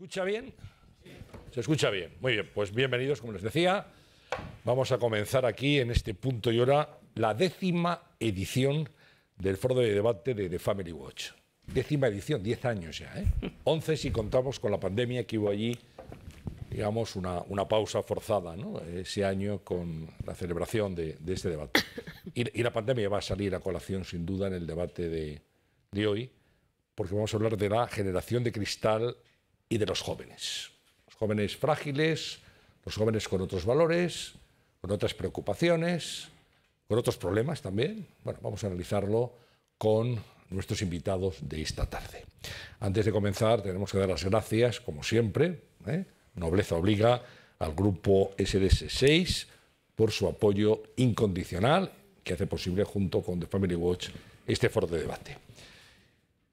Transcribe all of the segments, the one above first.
escucha bien? Se escucha bien. Muy bien, pues bienvenidos, como les decía. Vamos a comenzar aquí, en este punto y hora, la décima edición del foro de debate de The Family Watch. Décima edición, diez años ya, ¿eh? 11 si contamos con la pandemia que hubo allí, digamos, una, pausa forzada, ¿no? Ese año con la celebración de, este debate. Y, la pandemia va a salir a colación, sin duda, en el debate de, de hoy, porque vamos a hablar de la generación de cristal y de los jóvenes. Los jóvenes frágiles, los jóvenes con otros valores, con otras preocupaciones, con otros problemas también. Bueno, vamos a analizarlo con nuestros invitados de esta tarde. Antes de comenzar, tenemos que dar las gracias, como siempre, ¿eh? nobleza obliga al grupo SDS6 por su apoyo incondicional que hace posible, junto con The Family Watch, este foro de debate.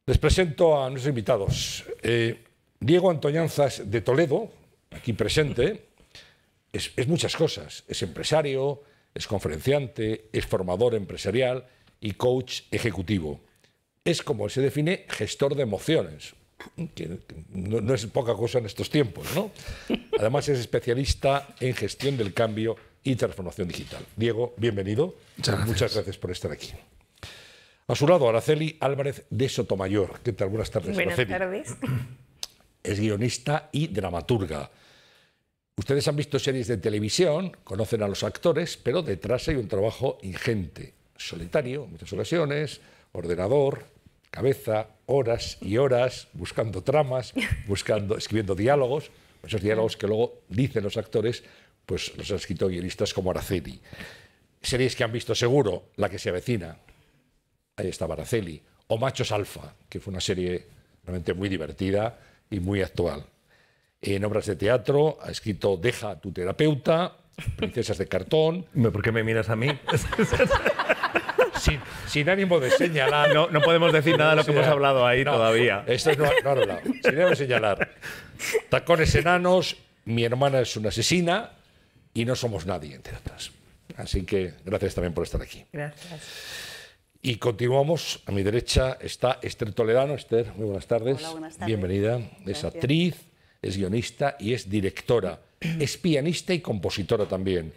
Les presento a nuestros invitados. Eh, Diego Antoñanzas de Toledo, aquí presente, es, muchas cosas. Es empresario, es conferenciante, es formador empresarial y coach ejecutivo. Es como se define gestor de emociones, que no, es poca cosa en estos tiempos, ¿no? Además es especialista en gestión del cambio y transformación digital. Diego, bienvenido. Muchas gracias, por estar aquí. A su lado, Araceli Álvarez de Sotomayor. ¿Qué tal? Buenas tardes. Buenas tardes es guionista y dramaturga. Ustedes han visto series de televisión, conocen a los actores, pero detrás hay un trabajo ingente, solitario muchas ocasiones, ordenador, cabeza, horas y horas, buscando tramas, escribiendo diálogos, esos diálogos que luego dicen los actores, pues los han escrito guionistas como Araceli. Series que han visto seguro, La que se avecina, ahí estaba Araceli, o Machos Alfa, que fue una serie realmente muy divertida, y muy actual. En obras de teatro ha escrito Deja a tu terapeuta, Princesas de cartón. ¿Por qué me miras a mí? sin, ánimo de señalar. No, no podemos decir nada de lo que hemos hablado ahí todavía. Esto no, no hablado. Sin ánimo de señalar. Tacones enanos, mi hermana es una asesina y no somos nadie, entre otras. Así que gracias también por estar aquí. Gracias. Y continuamos. A mi derecha está Esther Toledano. Esther, muy buenas tardes. bienvenida, Es actriz, es guionista y es directora. es pianista y compositora también.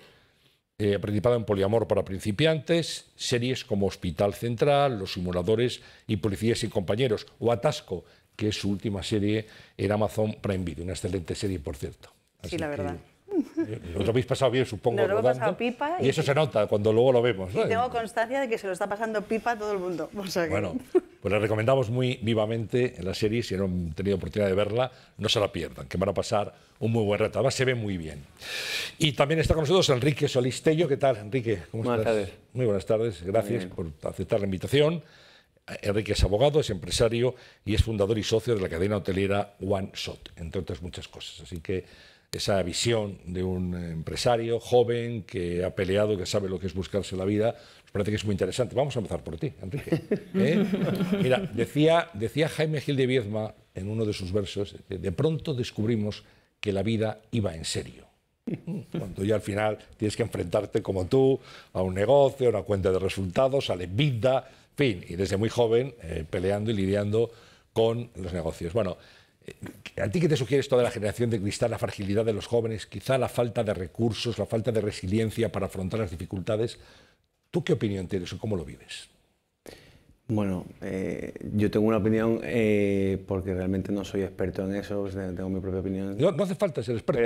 Eh, ha participado en Poliamor para principiantes, series como Hospital Central, Los Simuladores y Policías y Compañeros, o Atasco, que es su última serie en Amazon Prime Video. Una excelente serie, por cierto. sí, la verdad. Eh, lo habéis pasado bien, supongo. Y, eso se nota cuando luego lo vemos. Y tengo constancia de que se lo está pasando pipa a todo el mundo. Bueno, pues le recomendamos muy vivamente la serie, si no han tenido oportunidad de verla, no se la pierdan, que van a pasar un muy buen rato. Además, se ve muy bien. Y también está con nosotros Enrique Solistello. ¿Qué tal, Enrique? ¿Cómo Muy buenas tardes, gracias por aceptar la invitación. Enrique es abogado, es empresario y es fundador y socio de la cadena hotelera One Shot, entre otras muchas cosas. Así que esa visión de un empresario joven que ha peleado, que sabe lo que es buscarse la vida, nos parece que es muy interesante. Vamos a empezar por ti, Enrique. ¿eh? decía, decía Jaime Gil de Viezma en uno de sus versos, de pronto descubrimos que la vida iba en serio. Mm, cuando ya al final tienes que enfrentarte como tú a un negocio, a una cuenta de resultados, a la vida, fin, y desde muy joven eh, peleando y lidiando con los negocios. Bueno, eh, ¿A ti qué te sugieres toda la generación de cristal, la fragilidad de los jóvenes, quizá la falta de recursos, la falta de resiliencia para afrontar las dificultades? ¿Tú qué opinión tienes o cómo lo vives? Bueno, eh, yo tengo una opinión eh, porque realmente no soy experto en eso, tengo mi propia opinión. No, hace falta ser experto.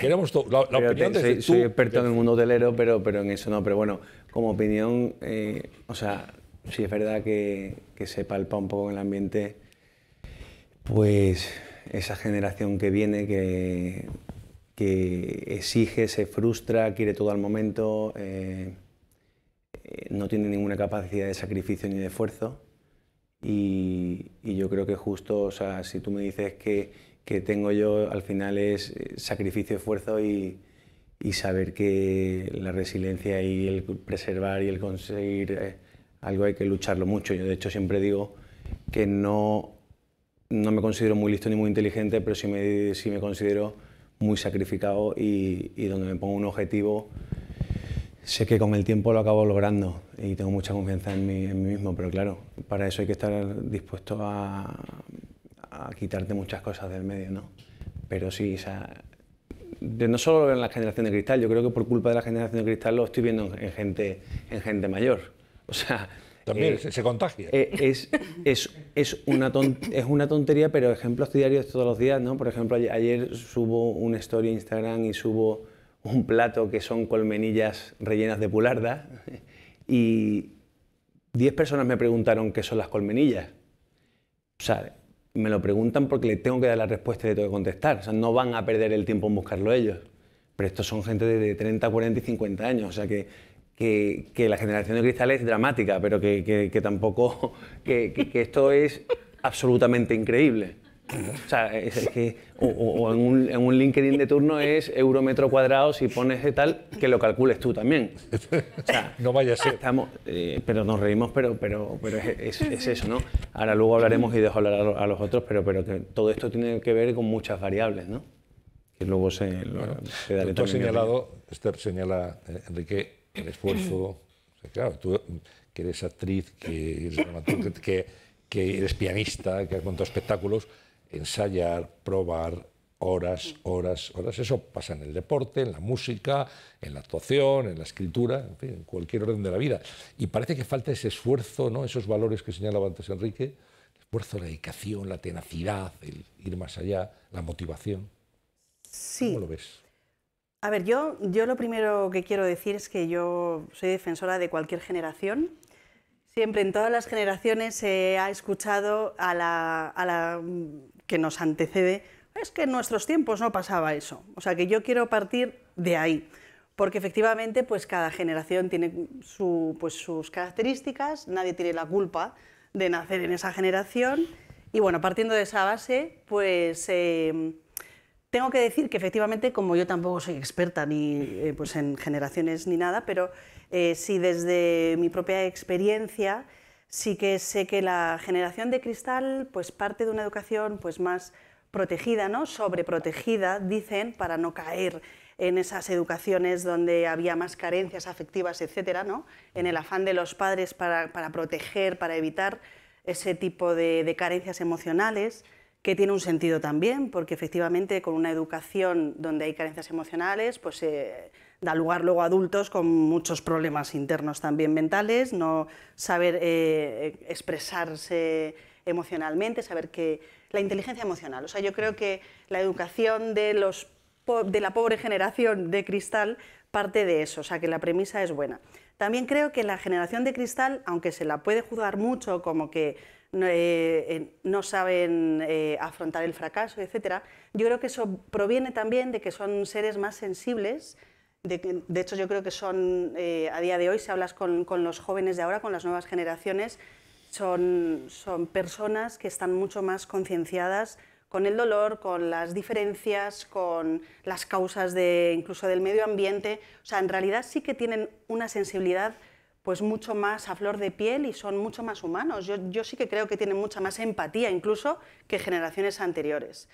queremos la, opinión de soy, tú, soy, experto en el mundo hotelero, pero, pero en eso no. Pero bueno, como opinión, o sea, sí es verdad que, que se palpa un poco en el ambiente pues esa generación que viene, que, que exige, se frustra, quiere todo al momento, eh, no tiene ninguna capacidad de sacrificio ni de esfuerzo. Y, yo creo que justo, o sea, si tú me dices que, tengo yo, al final es eh, sacrificio, esfuerzo y, saber que la resiliencia y el preservar y el conseguir eh, algo hay que lucharlo mucho. Yo de hecho siempre digo que no no me considero muy listo ni muy inteligente, pero sí me, me considero muy sacrificado y, donde me pongo un objetivo, sé que con el tiempo lo acabo logrando y tengo mucha confianza en mí, mismo, pero claro, para eso hay que estar dispuesto a, quitarte muchas cosas del medio, ¿no? Pero sí, o sea, no solo en la generación de cristal, yo creo que por culpa de la generación de cristal lo estoy viendo en gente, en gente mayor. O sea, también eh, se contagia. Eh, es, es, es, una es una tontería, pero ejemplos diarios todos los días, ¿no? Por ejemplo, ayer, subo una historia a Instagram y subo un plato que son colmenillas rellenas de pularda y 10 personas me preguntaron qué son las colmenillas. O sea, me lo preguntan porque le tengo que dar la respuesta y le tengo que contestar. O sea, no van a perder el tiempo en buscarlo ellos. Pero estos son gente de 30, 40 y 50 años. O sea que que, la generación de cristal es dramática, pero que, que, tampoco. que esto es absolutamente increíble. O sea, es, que, o, en, un, en, un, LinkedIn de turno es euro metro cuadrado, si pones de tal, que lo calcules tú también. O sea, no vaya a ser. Estamos, eh, pero nos reímos, pero, pero, pero es, eso, ¿no? Ahora luego hablaremos y dejo hablar a, los otros, pero, pero que todo esto tiene que ver con muchas variables, ¿no? Que luego se, lo, bueno, Tú has señalado, Esther señala, eh, Enrique, el esfuerzo. claro, tú que eres actriz, que eres que, pianista, que has montado espectáculos, ensayar, probar, horas, horas, horas. Eso pasa en el deporte, en la música, en la actuación, en la escritura, en, cualquier orden de la vida. Y parece que falta ese esfuerzo, ¿no? esos valores que señalaba antes Enrique, el esfuerzo, la dedicación, la tenacidad, el ir más allá, la motivación. ¿Cómo lo ves? A ver, yo, yo lo primero que quiero decir es que yo soy defensora de cualquier generación. Siempre en todas las generaciones se ha escuchado a la, que nos antecede, es que en nuestros tiempos no pasaba eso. O sea que yo quiero partir de ahí, porque efectivamente pues cada generación tiene pues, sus características, nadie tiene la culpa de nacer en esa generación. Y bueno, partiendo de esa base, pues... Em, tengo que decir que efectivamente, como yo tampoco soy experta ni eh, pues en generaciones ni nada, pero eh, sí desde mi propia experiencia sí que sé que la generación de cristal pues parte de una educación pues más protegida, ¿no? Sobreprotegida, dicen, para no caer en esas educaciones donde había más carencias afectivas, etcétera, ¿no? En el afán de los padres para, para proteger, para evitar ese tipo de, de carencias emocionales que tiene un sentido también, porque efectivamente con una educación donde hay carencias emocionales, pues eh, da lugar luego a adultos con muchos problemas internos también mentales, no saber eh, expresarse emocionalmente, saber que la inteligencia emocional. O sea, yo creo que la educación de, los, de la pobre generación de cristal parte de eso, o sea, que la premisa es buena. También creo que la generación de cristal, aunque se la puede juzgar mucho como que eh, no saben eh, afrontar el fracaso, etc. Yo creo que eso proviene también de que son seres más sensibles. De, hecho, yo creo que son, eh, a día de hoy, si hablas con, los jóvenes de ahora, con las nuevas generaciones, son, son personas que están mucho más concienciadas con el dolor, con las diferencias, con las causas de, incluso del medio ambiente. O sea, en realidad sí que tienen una sensibilidad pues mucho más a flor de piel y son mucho más humanos. Yo, sí que creo que tienen mucha más empatía incluso que generaciones anteriores.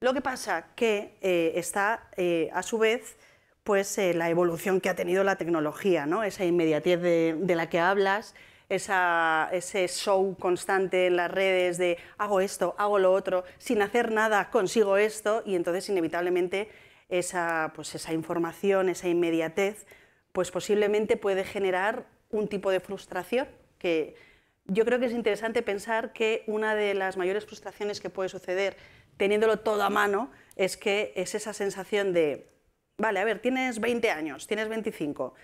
Lo que pasa que eh, está eh, a su vez pues eh, la evolución que ha tenido la tecnología, ¿no? esa inmediatez de, la que hablas, ese show constante en las redes de hago esto, hago lo otro, sin hacer nada consigo esto y entonces inevitablemente esa, pues esa información, esa inmediatez, pues posiblemente puede generar un tipo de frustración que yo creo que es interesante pensar que una de las mayores frustraciones que puede suceder teniéndolo todo a mano es que es esa sensación de, vale, a ver, tienes 20 años, tienes 25,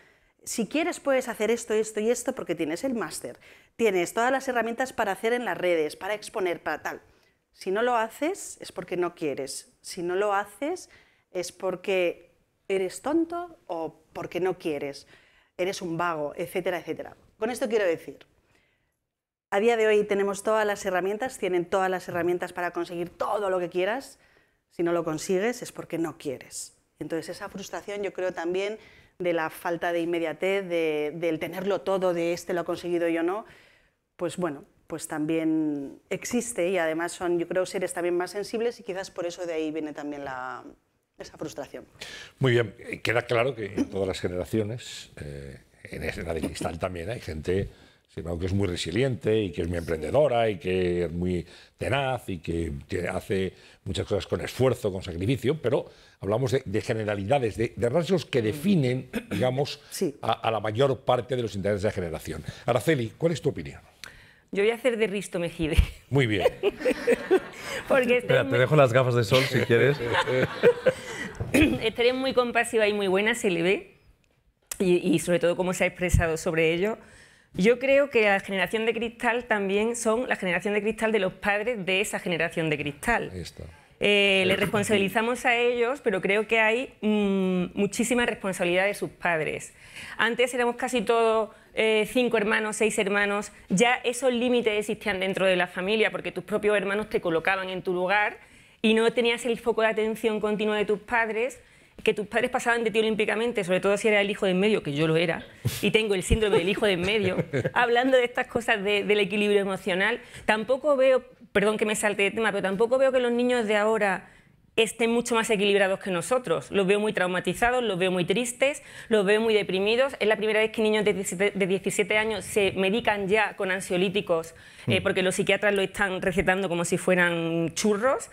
si quieres puedes hacer esto, esto y esto porque tienes el máster, tienes todas las herramientas para hacer en las redes, para exponer, para tal. Si no lo haces es porque no quieres, si no lo haces es porque eres tonto o porque no quieres eres un vago, etcétera, etcétera. Con esto quiero decir, a día de hoy tenemos todas las herramientas, tienen todas las herramientas para conseguir todo lo que quieras. Si no lo consigues es porque no quieres. Entonces esa frustración yo creo también de la falta de inmediatez, del tenerlo todo, de este lo ha conseguido yo no, pues bueno, pues también existe y además son yo creo seres también más sensibles y quizás por eso de ahí viene también la, esa frustración. Muy bien, eh, queda claro que en todas las generaciones, eh, en la de cristal también hay gente que es muy resiliente y que es muy emprendedora y que es muy tenaz y que, hace muchas cosas con esfuerzo, con sacrificio, pero hablamos de, generalidades, de, rasgos que definen, digamos, a, la mayor parte de los intereses de la generación. Araceli, ¿cuál es tu opinión? Yo voy a hacer de Risto Mejide. Muy bien. Este te dejo las gafas de sol si quieres. Estaré muy compasiva y muy buena, se le ve, y, sobre todo cómo se ha expresado sobre ello. Yo creo que la generación de cristal también son la generación de cristal de los padres de esa generación de cristal. Eh, le responsabilizamos a ellos, pero creo que hay mm, muchísima responsabilidad de sus padres. Antes éramos casi todos eh, cinco hermanos, seis hermanos, ya esos límites existían dentro de la familia porque tus propios hermanos te colocaban en tu lugar y no tenías el foco de atención continuo de tus padres, que tus padres pasaban de ti olímpicamente, sobre todo si era el hijo de en medio, que yo lo era, y tengo el síndrome del hijo de en medio, hablando de estas cosas del equilibrio emocional, tampoco veo, perdón que me salte de tema, pero tampoco veo que los niños de ahora estén mucho más equilibrados que nosotros. Los veo muy traumatizados, los veo muy tristes, los veo muy deprimidos. Es la primera vez que niños de 17, años se medican ya con ansiolíticos, eh, mm. porque los psiquiatras lo están recetando como si fueran churros.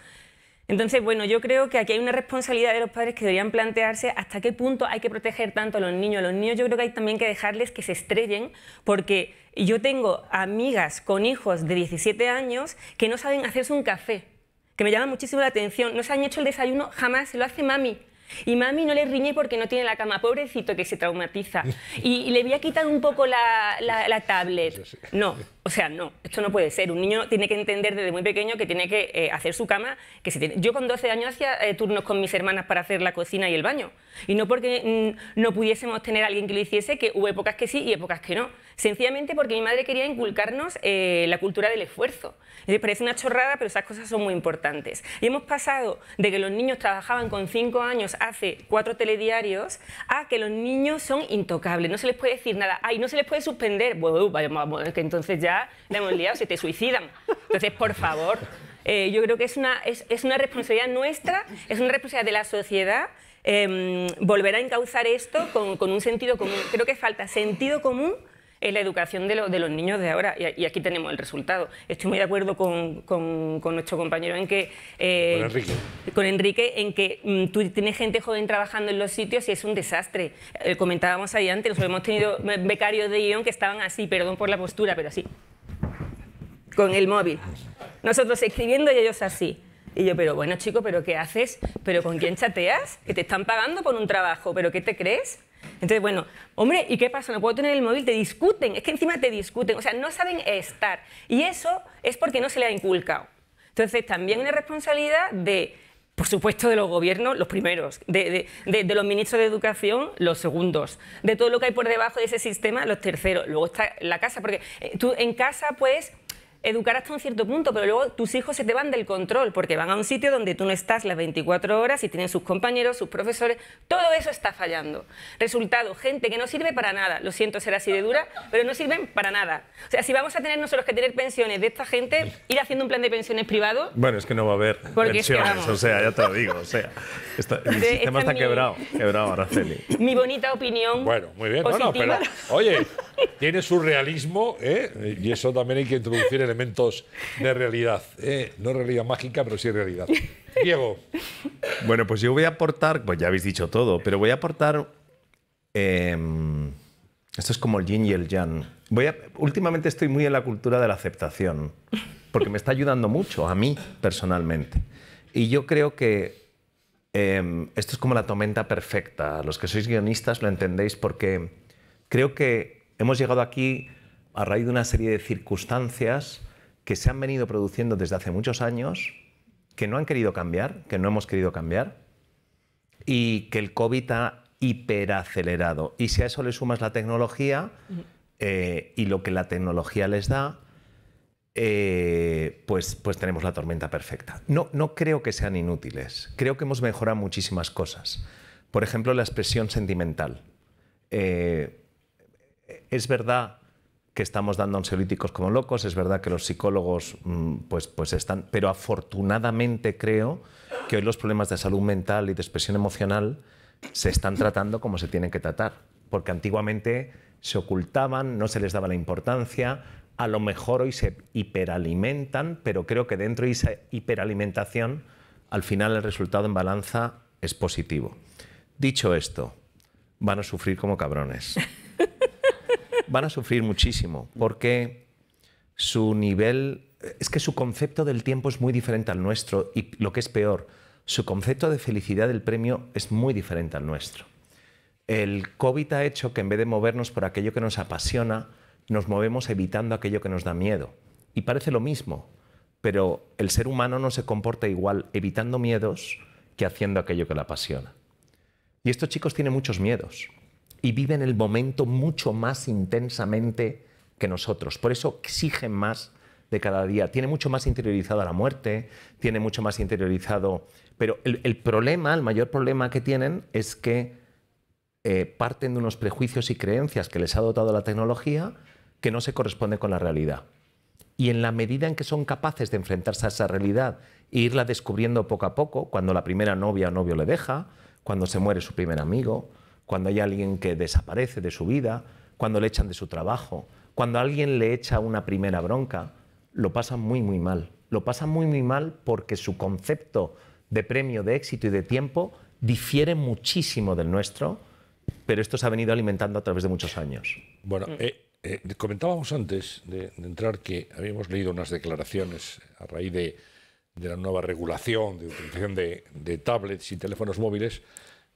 Entonces, bueno, yo creo que aquí hay una responsabilidad de los padres que deberían plantearse hasta qué punto hay que proteger tanto a los niños. A los niños yo creo que hay también que dejarles que se estrellen porque yo tengo amigas con hijos de 17 años que no saben hacerse un café, que me llama muchísimo la atención. No se han hecho el desayuno jamás, se lo hace mami. Y mami no le riñe porque no tiene la cama, pobrecito que se traumatiza. Y, le voy a quitar un poco la, la tablet. No, o sea, no, esto no puede ser. Un niño tiene que entender desde muy pequeño que tiene que eh, hacer su cama. que si Yo con 12 años hacía eh, turnos con mis hermanas para hacer la cocina y el baño. Y no porque mm, no pudiésemos tener a alguien que lo hiciese, que hubo épocas que sí y épocas que no. Sencillamente porque mi madre quería inculcarnos eh, la cultura del esfuerzo. les parece una chorrada, pero esas cosas son muy importantes. Y hemos pasado de que los niños trabajaban con 5 años hace 4 telediarios a que los niños son intocables. No se les puede decir nada. Ay, no se les puede suspender. Bueno, que entonces ya la hemos liado, se te suicidan. Entonces, por favor, eh, yo creo que es una, responsabilidad nuestra, es una responsabilidad de la sociedad em, volver a encauzar esto con, un sentido común. Creo que falta sentido común es la educación de, de los niños de ahora. Y, aquí tenemos el resultado. Estoy muy de acuerdo con, nuestro compañero en que... Eh, con Enrique. en que mm, tú tienes gente joven trabajando en los sitios y es un desastre. Eh, comentábamos ahí antes, nosotros hemos tenido eh, becarios de guión que estaban así, perdón por la postura, pero así. Con el móvil. Nosotros escribiendo y ellos así. Y yo, pero bueno, chico, ¿pero qué haces? ¿Pero con quién chateas? ¿Que te están pagando por un trabajo? ¿Pero qué te crees? Entonces, bueno, hombre, ¿y qué pasa? No puedo tener el móvil, te discuten, es que encima te discuten, o sea, no saben estar. Y eso es porque no se le ha inculcado. Entonces, también es responsabilidad de, por supuesto, de los gobiernos, los primeros, de, de, los ministros de Educación, los segundos, de todo lo que hay por debajo de ese sistema, los terceros. Luego está la casa, porque eh, tú en casa, pues, educar hasta un cierto punto, pero luego tus hijos se te van del control porque van a un sitio donde tú no estás las 24 horas y tienen sus compañeros, sus profesores, todo eso está fallando. Resultado, gente que no sirve para nada, lo siento ser así de dura, pero no sirven para nada. O sea, si vamos a tener nosotros que tener pensiones de esta gente, ir haciendo un plan de pensiones privado... Bueno, es que no va a haber pensiones, o sea, ya te lo digo, o sea, el sistema está quebrado, quebrado, Araceli. Mi bonita opinión Bueno, muy bien, bueno, pero oye, tiene su realismo, ¿eh? y eso también hay que introducir en elementos de realidad. Eh, no realidad mágica, pero sí realidad. Diego. Bueno, pues yo voy a aportar, pues ya habéis dicho todo, pero voy a aportar... Em, esto es como el yin y el yang. Voy a, últimamente estoy muy en la cultura de la aceptación, porque me está ayudando mucho a mí personalmente. Y yo creo que em, esto es como la tormenta perfecta. Los que sois guionistas lo entendéis porque creo que hemos llegado aquí a raíz de una serie de circunstancias que se han venido produciendo desde hace muchos años, que no han querido cambiar, que no hemos querido cambiar, y que el COVID ha hiperacelerado. Y si a eso le sumas la tecnología eh, y lo que la tecnología les da, eh, pues, pues tenemos la tormenta perfecta. No, no creo que sean inútiles, creo que hemos mejorado muchísimas cosas. Por ejemplo, la expresión sentimental. Eh, es verdad que estamos dando ansiolíticos como locos, es verdad que los psicólogos mm, pues, pues están, pero afortunadamente creo que hoy los problemas de salud mental y de expresión emocional se están tratando como se tienen que tratar, porque antiguamente se ocultaban, no se les daba la importancia, a lo mejor hoy se hiperalimentan, pero creo que dentro de esa hiperalimentación, al final el resultado en balanza es positivo. Dicho esto, van a sufrir como cabrones. van a sufrir muchísimo porque su nivel, es que su concepto del tiempo es muy diferente al nuestro y lo que es peor, su concepto de felicidad del premio es muy diferente al nuestro. El COVID ha hecho que en vez de movernos por aquello que nos apasiona, nos movemos evitando aquello que nos da miedo. Y parece lo mismo, pero el ser humano no se comporta igual evitando miedos que haciendo aquello que le apasiona. Y estos chicos tienen muchos miedos y viven el momento mucho más intensamente que nosotros. Por eso exigen más de cada día. Tiene mucho más interiorizada la muerte, tiene mucho más interiorizado... Pero el, problema, el mayor problema que tienen es que eh, parten de unos prejuicios y creencias que les ha dotado la tecnología que no se corresponde con la realidad. Y en la medida en que son capaces de enfrentarse a esa realidad e irla descubriendo poco a poco, cuando la primera novia o novio le deja, cuando se muere su primer amigo, cuando hay alguien que desaparece de su vida, cuando le echan de su trabajo, cuando alguien le echa una primera bronca, lo pasa muy, muy mal. Lo pasa muy, muy mal porque su concepto de premio, de éxito y de tiempo difiere muchísimo del nuestro, pero esto se ha venido alimentando a través de muchos años. Bueno, eh, eh, comentábamos antes de, entrar que habíamos leído unas declaraciones a raíz de, la nueva regulación de utilización de, de tablets y teléfonos móviles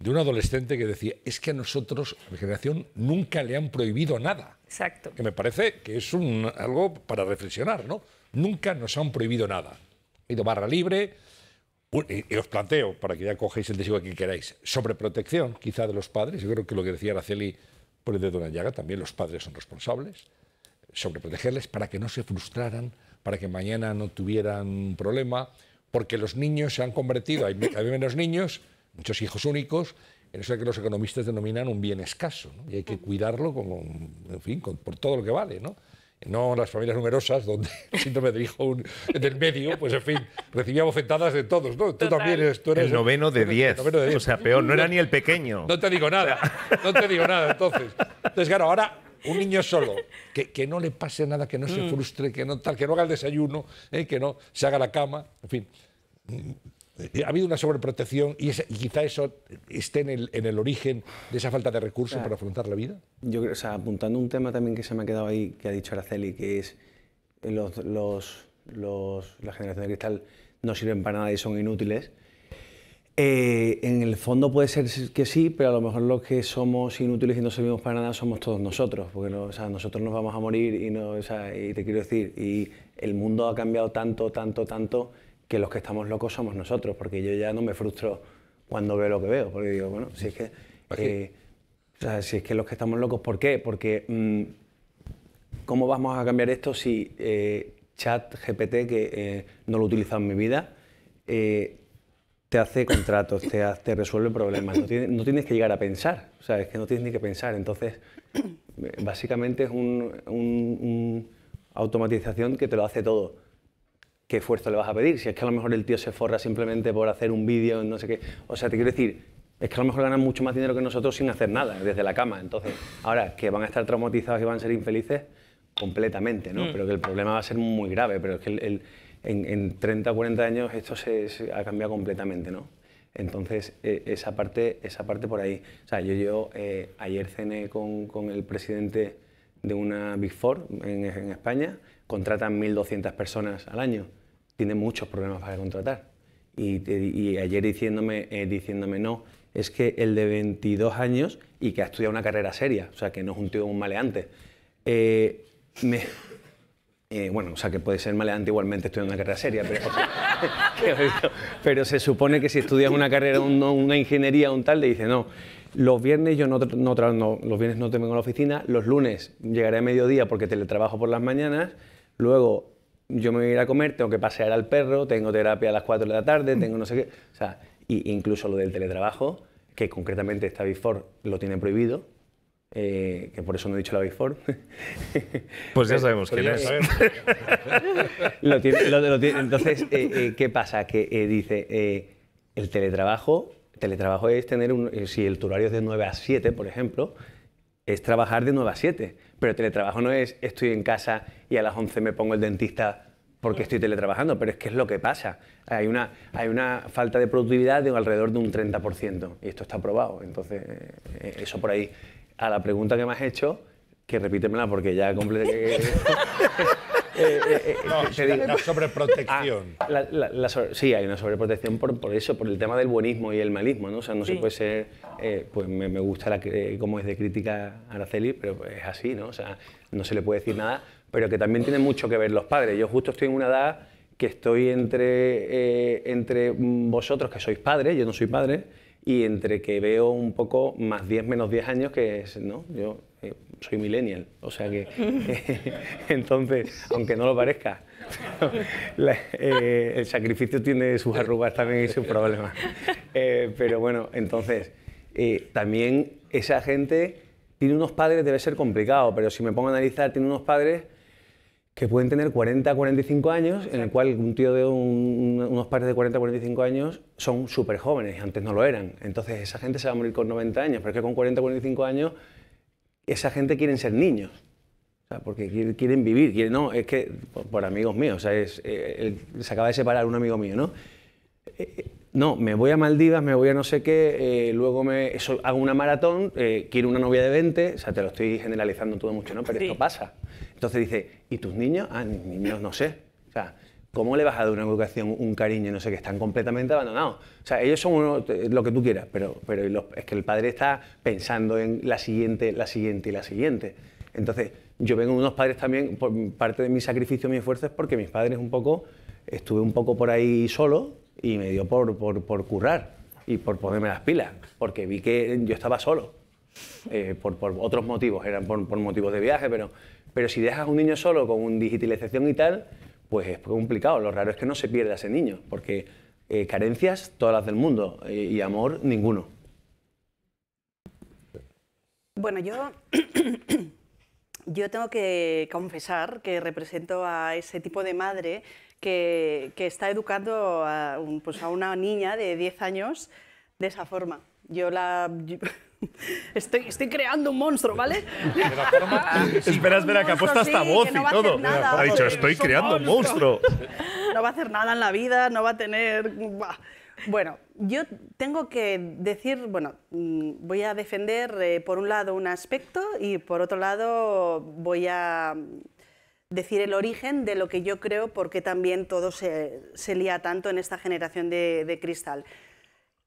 de un adolescente que decía, es que a nosotros, a mi generación, nunca le han prohibido nada. Exacto. Que me parece que es un, algo para reflexionar, ¿no? Nunca nos han prohibido nada. Ha ido barra libre, y, os planteo, para que ya cogéis el testigo que queráis, sobre protección quizá de los padres, yo creo que lo que decía Araceli por el de Dona llaga, también los padres son responsables, sobre protegerles para que no se frustraran, para que mañana no tuvieran un problema, porque los niños se han convertido, hay menos niños, muchos hijos únicos, en eso que los economistas denominan un bien escaso, y hay que mm. cuidarlo en fin, por todo lo que vale, ¿no? No las familias numerosas, donde el síndrome del hijo del medio, pues en fin, recibía bofetadas de todos, ¿no? Tú también eres, tú eres el, noveno de diez. O sea, peor, no era ni el pequeño. No te digo nada, no te digo nada, entonces. Entonces, claro, ahora un niño solo, que, no le pase nada, que no se mm. frustre, que no tal, que no haga el desayuno, ¿eh? que no se haga la cama, en fin. Eh, ha habido una sobreprotección y, quizá eso esté en el, origen de esa falta de recursos para afrontar la vida. Yo creo, o sea, apuntando un tema también que se me ha quedado ahí, que ha dicho Araceli, que es eh, los, los, los la generación de cristal no sirven para nada y son inútiles. Eh, en el fondo puede ser que sí, pero a lo mejor los que somos inútiles y no servimos para nada somos todos nosotros, porque nosotros nos vamos a morir y, no, y te quiero decir, y el mundo ha cambiado tanto, tanto, tanto que los que estamos locos somos nosotros, porque yo ya no me frustro cuando veo lo que veo, porque digo, bueno, si es que, pues eh, si es que los que estamos locos, ¿por qué? Porque mm, ¿cómo vamos a cambiar esto si eh, chat GPT, que eh, no lo he utilizado en mi vida, te hace contratos, te, resuelve problemas, no, tienes que llegar a pensar, o sea, es que no tienes ni que pensar, entonces básicamente es una automatización que te lo hace todo qué esfuerzo le vas a pedir. Si es que a lo mejor el tío se forra simplemente por hacer un vídeo, no sé qué. O sea, te quiero decir, es que a lo mejor ganan mucho más dinero que nosotros sin hacer nada, desde la cama. Entonces, ahora, que van a estar traumatizados y van a ser infelices, completamente, ¿no? Mm. Pero que el problema va a ser muy grave, pero es que el, en, en, 30 o 40 años esto se, ha cambiado completamente, ¿no? Entonces, e, esa, parte, esa parte por ahí. O sea, yo, yo eh, ayer cené con, con, el presidente de una Big Four en, en España, contratan 1.200 personas al año tiene muchos problemas para contratar. Y, ayer diciéndome, eh, diciéndome no, es que el de 22 años y que ha estudiado una carrera seria, o sea, que no es un tío un maleante. Eh, eh, bueno, o sea, que puede ser maleante igualmente estudiando una carrera seria, pero, se supone que si estudias una carrera, una ingeniería o un tal, le dice no. Los viernes yo no, los viernes no te vengo a la oficina, los lunes llegaré a mediodía porque teletrabajo por las mañanas, luego yo me voy a ir a comer, tengo que pasear al perro, tengo terapia a las 4 de la tarde, tengo no sé qué. O sea, incluso lo del teletrabajo, que concretamente esta Bifor lo tiene prohibido, eh, que por eso no he dicho la Bifor. Pues ya sabemos quién es. entonces, eh, eh, ¿qué pasa? Que dice, el teletrabajo, teletrabajo es tener, un, si el turario es de 9 a 7, por ejemplo, es trabajar de 9 a 7 pero teletrabajo no es estoy en casa y a las 11 me pongo el dentista porque estoy teletrabajando, pero es que es lo que pasa. Hay una, hay una falta de productividad de alrededor de un 30% y esto está probado. Entonces, eh, eh, eso por ahí. A la pregunta que me has hecho, que repítemela porque ya completé. Eh, eh, eh, no, sobreprotección. Ah, sí, hay una sobreprotección por, eso, por el tema del buenismo y el malismo, ¿no? O sea, no se puede ser, pues me, gusta la, cómo es de crítica Araceli, pero es así, ¿no? O sea, no se le puede decir nada, pero que también tiene mucho que ver los padres. Yo justo estoy en una edad que estoy entre, entre vosotros que sois padres, yo no soy padre, y entre que veo un poco más 10 menos 10 años, que es, ¿no? Yo eh, soy millennial, o sea que entonces, aunque no lo parezca, eh, el sacrificio tiene sus arrugas también y sus problemas. Eh, pero bueno, entonces, también esa gente tiene unos padres, debe ser complicado, pero si me pongo a analizar, tiene unos padres que pueden tener 40, 45 años, en el cual un tío de unos padres de 40, 45 años son súper jóvenes, antes no lo eran. Entonces esa gente se va a morir con 90 años, pero es que con 40, 45 años esa gente quieren ser niños. porque quieren vivir, no, es que por, amigos míos, eh, se acaba de separar un amigo mío, ¿no? Eh, eh, no, me voy a Maldivas, me voy a no sé qué, luego me hago una maratón, quiero una novia de 20, o sea, te lo estoy generalizando todo mucho, ¿no? Pero esto pasa. Entonces dice, ¿y tus niños? Ah, niños no sé. O sea, ¿Cómo le vas a dar una educación, un cariño, no sé que Están completamente abandonados. O sea, ellos son lo que tú quieras, pero, pero es que el padre está pensando en la siguiente, la siguiente y la siguiente. Entonces, yo vengo unos padres también, por parte de mi sacrificio, mi esfuerzo es porque mis padres un poco, estuve un poco por ahí solo y me dio por, por, currar y por ponerme las pilas, porque vi que yo estaba solo, eh, por, otros motivos, eran por, motivos de viaje, pero, pero si dejas a un niño solo con un digitalización y tal, pues es complicado. Lo raro es que no se pierda ese niño, porque eh, carencias todas las del mundo eh, y amor ninguno. Bueno, yo, yo tengo que confesar que represento a ese tipo de madre que, está educando pues a, una niña de 10 años de esa forma. Yo la... Estoy, estoy creando un monstruo, ¿vale? espera, espera, que ha puesto hasta voz y todo. Ha dicho, estoy creando un monstruo. No va a hacer nada en la vida, no va a tener... Bueno, yo tengo que decir, bueno, mm, voy a defender eh, por un lado un aspecto y por otro lado voy a mm, decir el origen de lo que yo creo porque también todo se, se lía tanto en esta generación de, de cristal.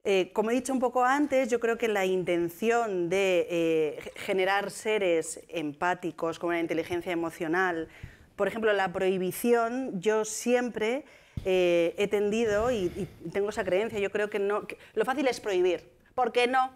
Eh, como he dicho un poco antes, yo creo que la intención de eh, generar seres empáticos con una inteligencia emocional, por ejemplo, la prohibición, yo siempre eh, he tendido y, tengo esa creencia, yo creo que no, lo fácil es prohibir. ¿Por qué no?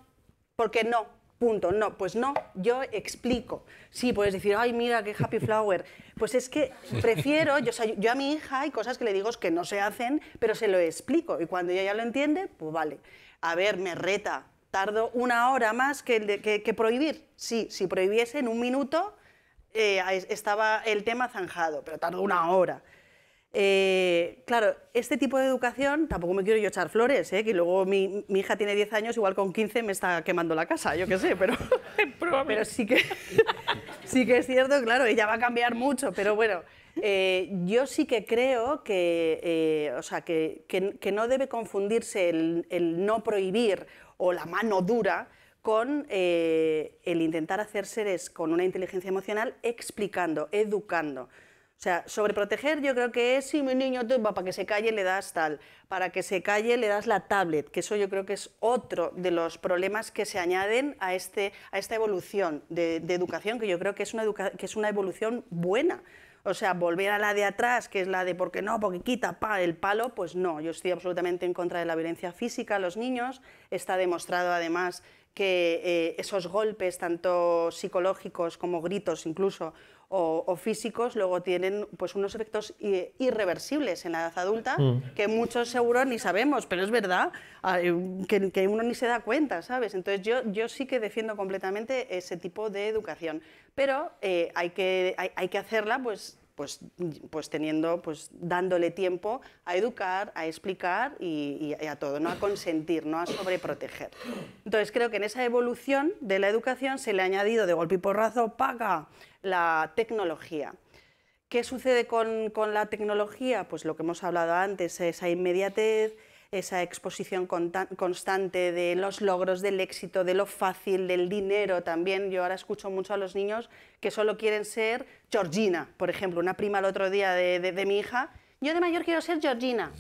¿Por qué no? Punto. No, pues no, yo explico. Sí, puedes decir, ay, mira, qué happy flower. Pues es que prefiero, yo, a mi hija hay cosas que le digo que no se hacen, pero se lo explico. Y cuando ella ya lo entiende, pues vale. A ver, me reta. ¿Tardo una hora más que, que, prohibir? Sí, si prohibiese en un minuto, eh, estaba el tema zanjado, pero tardó una hora. Eh, claro, este tipo de educación, tampoco me quiero yo echar flores, ¿eh? que luego mi, hija tiene 10 años, igual con 15 me está quemando la casa, yo qué sé, pero, pero sí, que, sí que es cierto, claro, ella va a cambiar mucho, pero bueno, eh, yo sí que creo que, o sea, que, no debe confundirse el, no prohibir o la mano dura con el intentar hacer seres con una inteligencia emocional explicando, educando. O sea, sobreproteger yo creo que es si mi niño para que se calle le das tal, para que se calle le das la tablet, que eso yo creo que es otro de los problemas que se añaden a, este, a esta evolución de, educación, que yo creo que es, una que es una evolución buena. O sea, volver a la de atrás, que es la de porque no, porque quita el palo, pues no, yo estoy absolutamente en contra de la violencia física a los niños, está demostrado además que eh, esos golpes, tanto psicológicos como gritos incluso, o, físicos, luego tienen pues, unos efectos irreversibles en la edad adulta mm. que muchos seguro ni sabemos, pero es verdad que, uno ni se da cuenta, ¿sabes? Entonces yo, yo sí que defiendo completamente ese tipo de educación, pero eh, hay, que, hay, que hacerla pues, pues, pues, teniendo, pues dándole tiempo a educar, a explicar y, y, a todo, no a consentir, no a sobreproteger. Entonces creo que en esa evolución de la educación se le ha añadido de golpe y porrazo, paga, la tecnología. ¿Qué sucede con, la tecnología? Pues lo que hemos hablado antes, esa inmediatez, esa exposición constante de los logros, del éxito, de lo fácil, del dinero también. Yo ahora escucho mucho a los niños que solo quieren ser Georgina, por ejemplo, una prima el otro día de, mi hija. Yo de mayor quiero ser Georgina.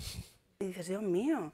Y dices, Dios mío,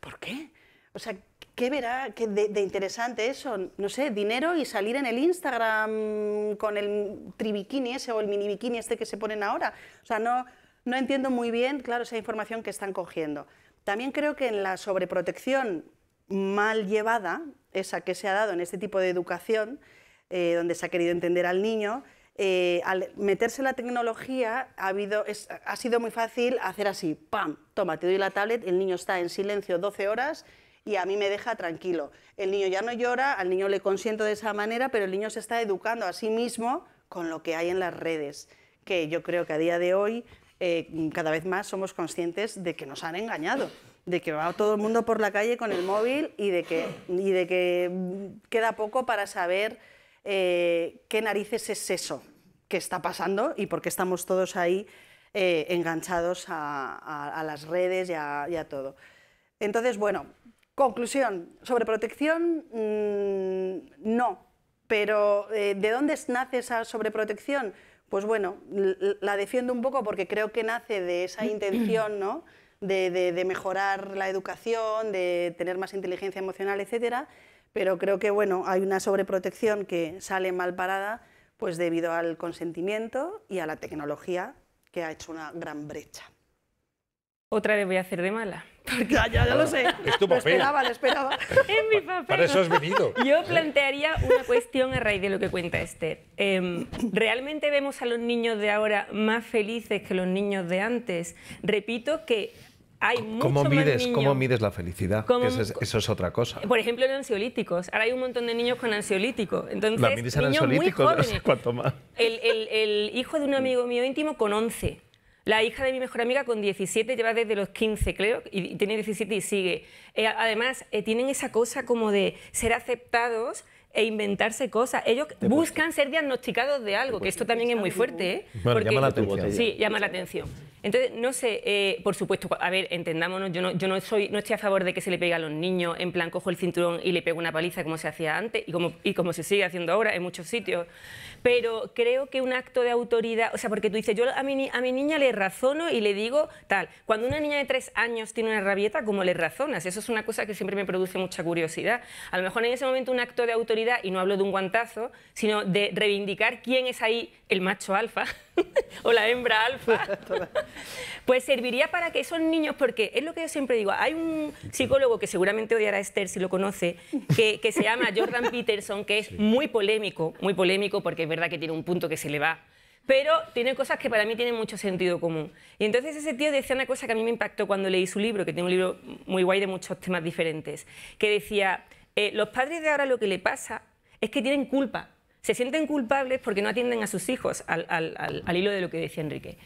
¿por qué? O sea, ¿Qué verá qué de, interesante eso? No sé, dinero y salir en el Instagram con el tribikini ese o el mini bikini este que se ponen ahora. O sea, no, no entiendo muy bien, claro, esa información que están cogiendo. También creo que en la sobreprotección mal llevada, esa que se ha dado en este tipo de educación, eh, donde se ha querido entender al niño, eh, al meterse la tecnología ha, habido, ha sido muy fácil hacer así, ¡pam! Toma, te doy la tablet, el niño está en silencio 12 horas y a mí me deja tranquilo. El niño ya no llora, al niño le consiento de esa manera, pero el niño se está educando a sí mismo con lo que hay en las redes, que yo creo que a día de hoy eh, cada vez más somos conscientes de que nos han engañado, de que va todo el mundo por la calle con el móvil y de que, y de que queda poco para saber eh, qué narices es eso que está pasando y por qué estamos todos ahí eh, enganchados a, las redes y a todo. Entonces, bueno, Conclusión, sobre protección, mm, no. Pero eh, ¿de dónde nace esa sobreprotección? Pues bueno, la defiendo un poco porque creo que nace de esa mm. intención, ¿no? De, de, mejorar la educación, de tener más inteligencia emocional, etcétera. Pero creo que bueno, hay una sobreprotección que sale mal parada, pues debido al consentimiento y a la tecnología que ha hecho una gran brecha. Otra vez voy a hacer de mala. Porque ya, ya, lo sé. Es tu papel. Lo esperaba, lo esperaba. es mi papel. Para eso has venido. Yo plantearía una cuestión a raíz de lo que cuenta Esther. Em, ¿Realmente vemos a los niños de ahora más felices que los niños de antes? Repito que hay ¿Cómo mides, niños. ¿Cómo mides la felicidad? Eso es, eso, es, otra cosa. Por ejemplo, en ansiolíticos. Ahora hay un montón de niños con ansiolíticos. Entonces, la mides en los ansiolíticos, No sé cuánto más. El, el, hijo de un amigo mío íntimo con 11. La hija de mi mejor amiga con 17 lleva desde los 15, creo, y tiene 17 y sigue. Eh, además, eh, tienen esa cosa como de ser aceptados e inventarse cosas. Ellos buscan ser diagnosticados de algo, que esto también es muy fuerte, ¿eh? Bueno, llama la atención. Sí, llama la atención. Entonces, no sé, por supuesto, a ver, entendámonos, yo no, yo no soy, no estoy a favor de que se le pegue a los niños, en plan cojo el cinturón y le pego una paliza como se hacía antes y como, y como se sigue haciendo ahora en muchos sitios pero creo que un acto de autoridad, o sea, porque tú dices, yo a mi, niña le razono y le digo tal. Cuando una niña de tres años tiene una rabieta, ¿cómo le razonas? Eso es una cosa que siempre me produce mucha curiosidad. A lo mejor en ese momento un acto de autoridad, y no hablo de un guantazo, sino de reivindicar quién es ahí el macho alfa o la hembra alfa, pues serviría para que esos niños, porque es lo que yo siempre digo, hay un psicólogo que seguramente odiará a Esther si lo conoce, que, se llama Jordan Peterson, que es muy polémico, muy polémico porque es verdad que tiene un punto que se le va. Pero tiene cosas que para mí tienen mucho sentido común. Y entonces ese tío decía una cosa que a mí me impactó cuando leí su libro, que tiene un libro muy guay de muchos temas diferentes, que decía, eh, los padres de ahora lo que le pasa es que tienen culpa se sienten culpables porque no atienden a sus hijos al, hilo de lo que decía Enrique.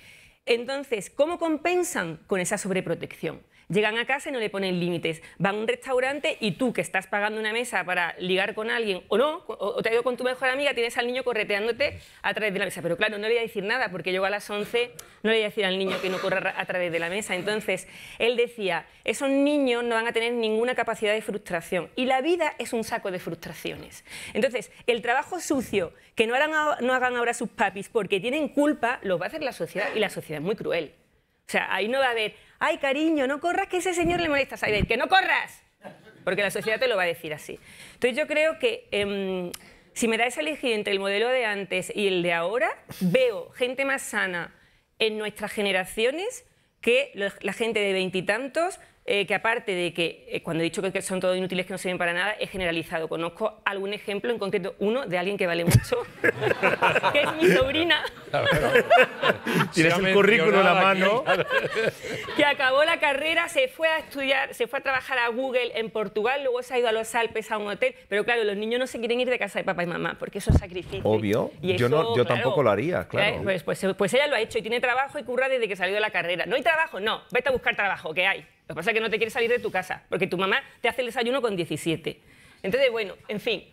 Entonces, ¿cómo compensan con esa sobreprotección? Llegan a casa y no le ponen límites. Van a un restaurante y tú, que estás pagando una mesa para ligar con alguien o no, o te ha ido con tu mejor amiga, tienes al niño correteándote a través de la mesa. Pero claro, no le voy a decir nada porque yo a las 11 no le voy a decir al niño que no corra a través de la mesa. Entonces, él decía, esos niños no van a tener ninguna capacidad de frustración. Y la vida es un saco de frustraciones. Entonces, el trabajo sucio que no hagan, no hagan ahora sus papis porque tienen culpa, lo va a hacer la sociedad y la sociedad es muy cruel. O sea, ahí no va a haber, ay cariño, no corras que ese señor le molesta. a que no corras, porque la sociedad te lo va a decir así. Entonces yo creo que em, si me dais a elegir entre el modelo de antes y el de ahora, veo gente más sana en nuestras generaciones que la gente de veintitantos eh, que aparte de que eh, cuando he dicho que son todos inútiles que no sirven para nada, es generalizado. Conozco algún ejemplo, en concreto uno, de alguien que vale mucho, que es mi sobrina. Tienes el currículum en la mano. que acabó la carrera, se fue a estudiar, se fue a trabajar a Google en Portugal, luego se ha ido a los Alpes a un hotel. Pero claro, los niños no se quieren ir de casa de papá y mamá, porque eso es sacrificio. Obvio. yo tampoco lo haría, claro. Eh, pues, pues, pues, ella lo ha hecho y tiene trabajo y curra desde que salió de la carrera. No hay trabajo, no. Vete a buscar trabajo, que hay. Lo que pasa es que no te quieres salir de tu casa, porque tu mamá te hace el desayuno con 17. Entonces, bueno, en fin.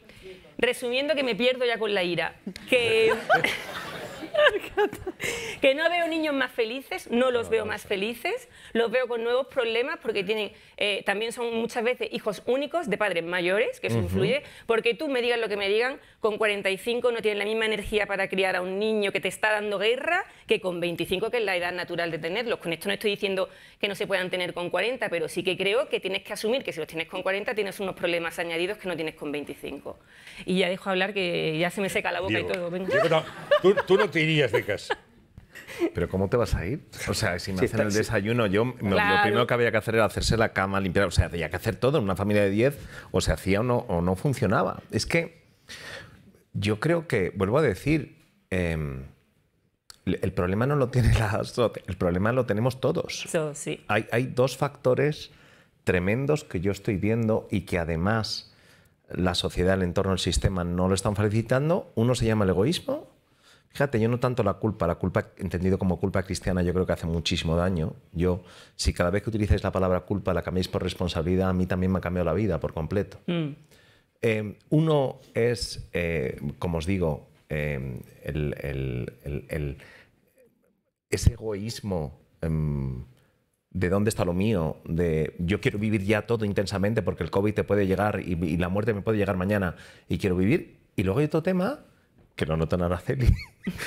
Resumiendo que me pierdo ya con la ira. Que... que no veo niños más felices, no los veo más felices, los veo con nuevos problemas porque tienen, eh, también son muchas veces hijos únicos de padres mayores, que eso influye, porque tú me digas lo que me digan, con 45 no tienes la misma energía para criar a un niño que te está dando guerra que con 25, que es la edad natural de tenerlos. Con esto no estoy diciendo que no se puedan tener con 40, pero sí que creo que tienes que asumir que si los tienes con 40 tienes unos problemas añadidos que no tienes con 25. Y ya dejo hablar que ya se me seca la boca y todo. no, tú, te ¿Pero cómo te vas a ir? O sea, si me hacen el desayuno, yo lo primero que había que hacer era hacerse la cama, limpiar. O sea, había que hacer todo en una familia de 10, o se hacía o no, o no funcionaba. Es que yo creo que, vuelvo a decir, em, el problema no lo tiene la el problema lo tenemos todos. sí. hay, hay dos factores tremendos que yo estoy viendo y que además la sociedad, el entorno, el sistema no lo están felicitando. Uno se llama el egoísmo Fíjate, yo no tanto la culpa, la culpa entendido como culpa cristiana yo creo que hace muchísimo daño. Yo, si cada vez que utilizáis la palabra culpa la cambiáis por responsabilidad, a mí también me ha cambiado la vida por completo. Mm. Eh, uno es, eh, como os digo, eh, ese egoísmo em, de dónde está lo mío, de yo quiero vivir ya todo intensamente porque el COVID te puede llegar y la muerte me puede llegar mañana y quiero vivir. Y luego hay otro tema que lo notan Araceli,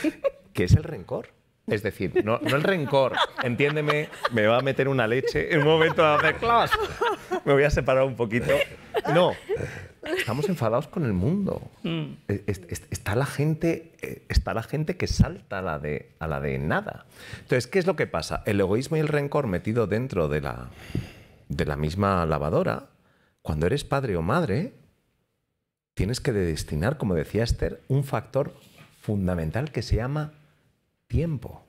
que es el rencor. Es decir, no, no, el rencor, entiéndeme, me va a meter una leche en un momento de hacer clase. Me voy a separar un poquito. No, estamos enfadados con el mundo. Mm. Está, la gente, eh, está la gente que salta a la, de, a la de nada. Entonces, ¿qué es lo que pasa? El egoísmo y el rencor metido dentro de la, de la misma lavadora, cuando eres padre o madre, tienes que destinar, como decía Esther, un factor fundamental que se llama tiempo.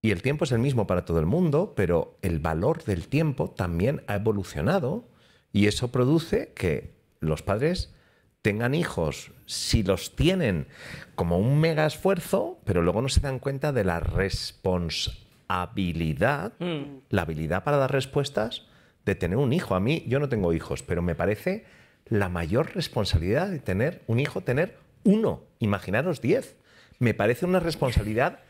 Y el tiempo es el mismo para todo el mundo, pero el valor del tiempo también ha evolucionado y eso produce que los padres tengan hijos, si los tienen como un mega esfuerzo, pero luego no se dan cuenta de la responsabilidad, mm. la habilidad para dar respuestas de tener un hijo. A mí yo no tengo hijos, pero me parece la mayor responsabilidad de tener un hijo, tener uno, imaginaros diez. Me parece una responsabilidad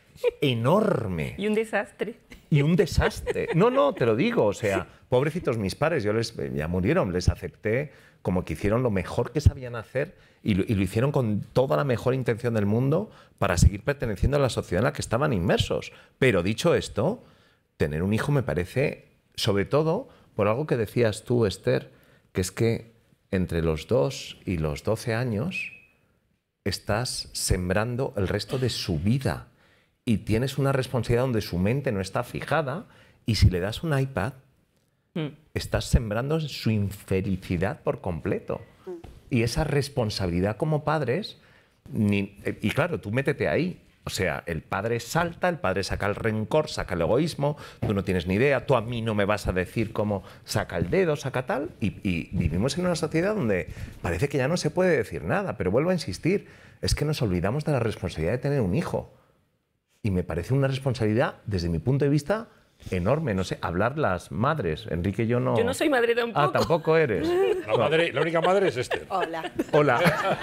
enorme. Y un desastre. Y un desastre. No, no, te lo digo. O sea, pobrecitos mis pares, yo les ya murieron, les acepté como que hicieron lo mejor que sabían hacer y y lo hicieron con toda la mejor intención del mundo para seguir perteneciendo a la sociedad en la que estaban inmersos. Pero dicho esto, tener un hijo me parece, sobre todo, por algo que decías tú, Esther, que es que entre los 2 y los 12 años estás sembrando el resto de su vida y tienes una responsabilidad donde su mente no está fijada y si le das un iPad, hmm. estás sembrando su infelicidad por completo. Hmm. Y esa responsabilidad como padres, eh, y claro, tú métete ahí, o sea, el padre salta, el padre saca el rencor, saca el egoísmo, tú no tienes ni idea, tú a mí no me vas a decir cómo saca el dedo, saca tal, y, y vivimos en una sociedad donde parece que ya no se puede decir nada, pero vuelvo a insistir, es que nos olvidamos de la responsabilidad de tener un hijo. Y me parece una responsabilidad, desde mi punto de vista, enorme, no sé, hablar las madres. Enrique yo no... Yo no soy madre tampoco. Ah, tampoco eres. La, única madre es Esther. Hola. Hola.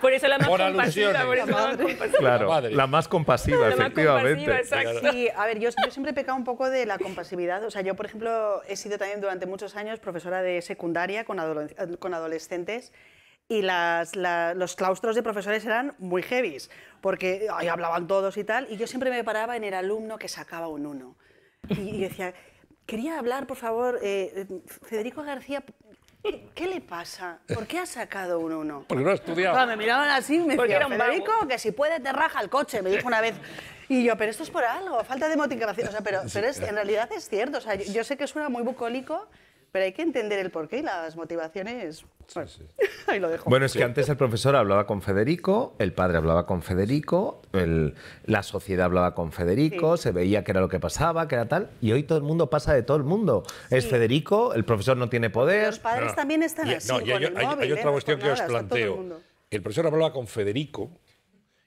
Por eso la más compasiva. la, más compasiva. Claro, la, más compasiva, efectivamente. exacto. Sí, a ver, yo, siempre he pecado un poco de la compasividad. O sea, yo, por ejemplo, he sido también durante muchos años profesora de secundaria con, adolescentes y los claustros de profesores eran muy heavis. porque ahí hablaban todos y tal, y yo siempre me paraba en el alumno que sacaba un uno y, decía, quería hablar, por favor, eh, eh, Federico García, ¿Qué le pasa? ¿Por qué ha sacado uno uno? Porque no ha estudiado. me miraban así, me dijeron, Federico, que si puede te raja el coche, me dijo una vez. Y yo, pero esto es por algo, falta de motivación. O sea, pero, pero es, en realidad es cierto. O sea, yo sé que suena muy bucólico, pero hay que entender el porqué y las motivaciones. Bueno, ahí lo dejo. Bueno, es que antes el profesor hablaba con Federico, el padre hablaba con Federico, la sociedad hablaba con Federico, se veía que era lo que pasaba, que era tal, y hoy todo el mundo pasa de todo el mundo. Es Federico, el profesor no tiene poder. Los padres también están así. No, hay, otra ¿eh? cuestión que os planteo. El profesor hablaba con Federico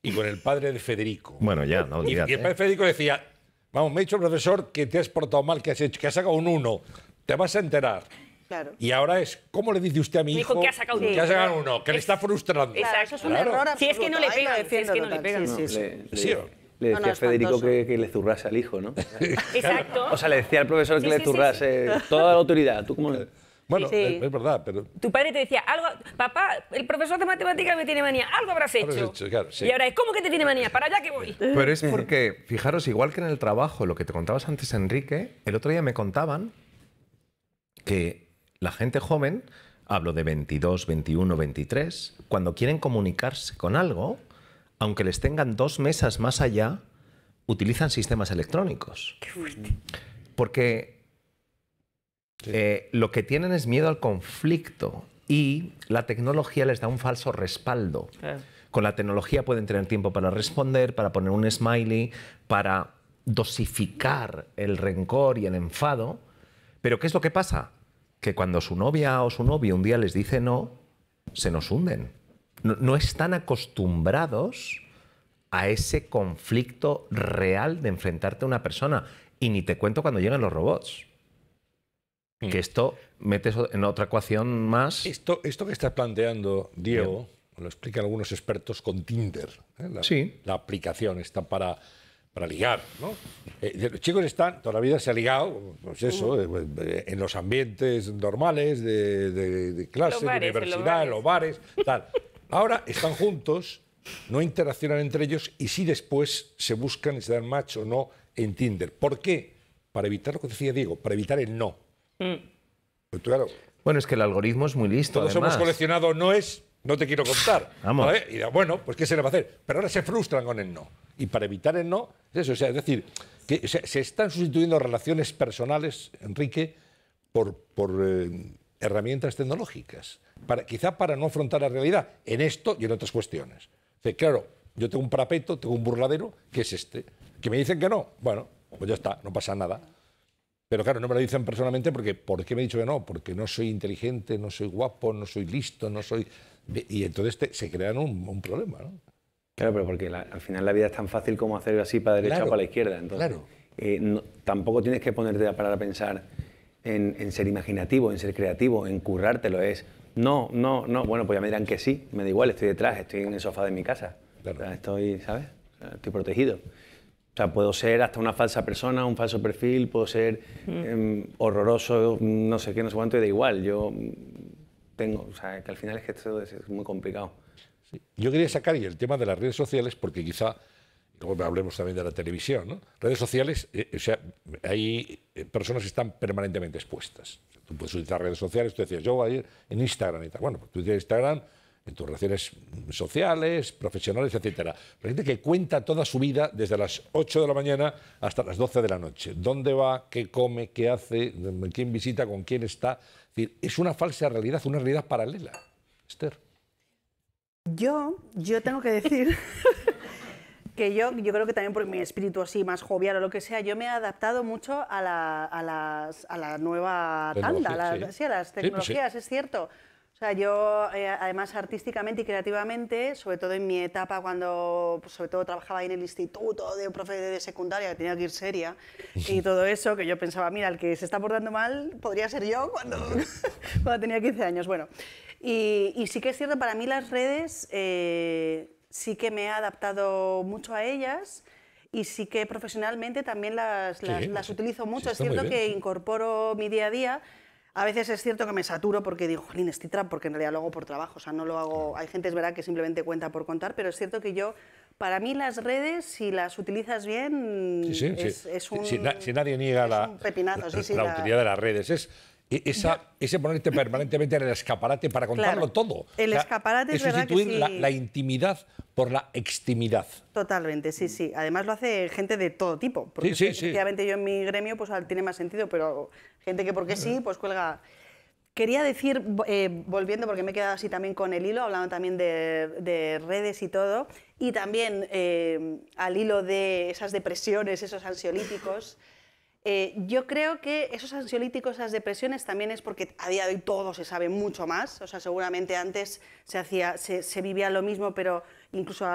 y con el padre de Federico. Bueno, ya, no olvidate. Y, el padre de Federico decía, vamos, me ha dicho el profesor que te has portado mal, que has, hecho, que has sacado un 1 te vas a enterar. Y ahora es, ¿cómo le dice usted a mi hijo, que ha le está frustrando. es un error Si es que no le pega, le Sí, Le, decía a Federico que, le zurrase al hijo, ¿no? Exacto. O sea, le decía al profesor que le zurrase toda la autoridad. ¿Tú cómo Bueno, es, verdad, pero... Tu padre te decía, algo, papá, el profesor de matemáticas me tiene manía, algo habrás hecho. Y ahora es, ¿cómo que te tiene manía? Para allá que voy. Pero es porque, fijaros, igual que en el trabajo, lo que te contabas antes, Enrique, el otro día me contaban que la gente joven, hablo de 22, 21, 23, cuando quieren comunicarse con algo, aunque les tengan dos mesas más allá, utilizan sistemas electrónicos. Porque eh, lo que tienen es miedo al conflicto y la tecnología les da un falso respaldo. Con la tecnología pueden tener tiempo para responder, para poner un smiley, para dosificar el rencor y el enfado. Pero ¿qué es lo que pasa? que cuando su novia o su novio un día les dice no, se nos hunden. No, están acostumbrados a ese conflicto real de enfrentarte a una persona. Y ni te cuento cuando llegan los robots. Que esto metes en otra ecuación más. Esto, esto que estás planteando, Diego, lo explican algunos expertos con Tinder. ¿eh? la aplicación está para para ligar, ¿no? Eh, los chicos están, toda la vida se ha ligado, pues eso, eh, pues, eh, en los ambientes normales de, clase, de universidad, en los bares, tal. Ahora están juntos, no interaccionan entre ellos y sí después se buscan y se dan match o no en Tinder. ¿Por qué? Para evitar lo que decía Diego, para evitar el no. Mm. Pues bueno, es que el algoritmo es muy listo. Todos hemos coleccionado no es no te quiero contar. bueno, pues ¿qué se le va a hacer? Pero ahora se frustran con el no. Y para evitar el no, es eso. es decir, se, están sustituyendo relaciones personales, Enrique, por, eh, herramientas tecnológicas. quizá para no afrontar la realidad en esto y en otras cuestiones. claro, yo tengo un parapeto, tengo un burladero, que es este. Que me dicen que no. Bueno, pues ya está, no pasa nada. Pero claro, no me lo dicen personalmente porque ¿por qué me he dicho que no? Porque no soy inteligente, no soy guapo, no soy listo, no soy y entonces se crean un, problema, ¿no? Claro, pero porque al final la vida es tan fácil como hacerlo así para derecha o para la izquierda. Entonces, claro. Eh, tampoco tienes que ponerte a parar a pensar en, ser imaginativo, en ser creativo, en currártelo. Es no, no, no. Bueno, pues ya me dirán que sí, me da igual, estoy detrás, estoy en el sofá de mi casa. Claro. estoy, ¿sabes? estoy protegido. O sea, puedo ser hasta una falsa persona, un falso perfil, puedo ser mm. em, horroroso, no sé qué, no sé cuánto, y da igual. Yo tengo, o sea, que al final es que esto es, muy complicado. Yo quería sacar y el tema de las redes sociales, porque quizá, luego hablemos también de la televisión, ¿no? Redes sociales, eh, eh, o sea, hay eh, personas que están permanentemente expuestas. Tú puedes utilizar redes sociales, tú decías, yo voy a ir en Instagram y tal. Bueno, pues tú tienes Instagram en tus relaciones sociales, profesionales, etcétera. Pero gente que cuenta toda su vida desde las 8 de la mañana hasta las 12 de la noche. ¿Dónde va? ¿Qué come? ¿Qué hace? ¿Quién visita? ¿Con quién está? Es una falsa realidad, una realidad paralela. Esther. Yo, yo tengo que decir que yo, yo creo que también por mi espíritu así más jovial o lo que sea, yo me he adaptado mucho a la, a las, a la nueva tanda, a, las pues tecnologías, es cierto. O sea, yo eh, además artísticamente y creativamente, sobre todo en mi etapa cuando pues, sobre todo trabajaba en el instituto de profe de secundaria, que tenía que ir seria, y todo eso, que yo pensaba, mira, el que se está portando mal podría ser yo cuando, tenía 15 años. Bueno, y, sí que es cierto, para mí las redes eh, sí que me he adaptado mucho a ellas y sí que profesionalmente también las, las, utilizo mucho. es cierto que incorporo mi día a día a veces es cierto que me saturo porque digo, jolín, estoy trap, porque en realidad lo hago por trabajo, o sea, no lo hago, hay gente, es verdad, que simplemente cuenta por contar, pero es cierto que yo, para mí las redes, si las utilizas bien, es, un... Si, nadie niega la, la, utilidad de las redes, es e-, ese ponerte permanentemente en el escaparate para contarlo todo. El escaparate es, verdad sustituir que sí. la, la, intimidad por la extimidad. Totalmente, sí, sí. Además lo hace gente de todo tipo. Porque sí, sí, efectivamente yo en mi gremio pues tiene más sentido, pero gente que porque sí, pues cuelga. Quería decir, eh, volviendo, porque me he quedado así también con el hilo, hablando también de, redes y todo, y también eh, al hilo de esas depresiones, esos ansiolíticos. Eh, yo creo que esos ansiolíticos, esas depresiones también es porque a día de hoy todo se sabe mucho más. O sea, seguramente antes se, hacía, se, se vivía lo mismo, pero incluso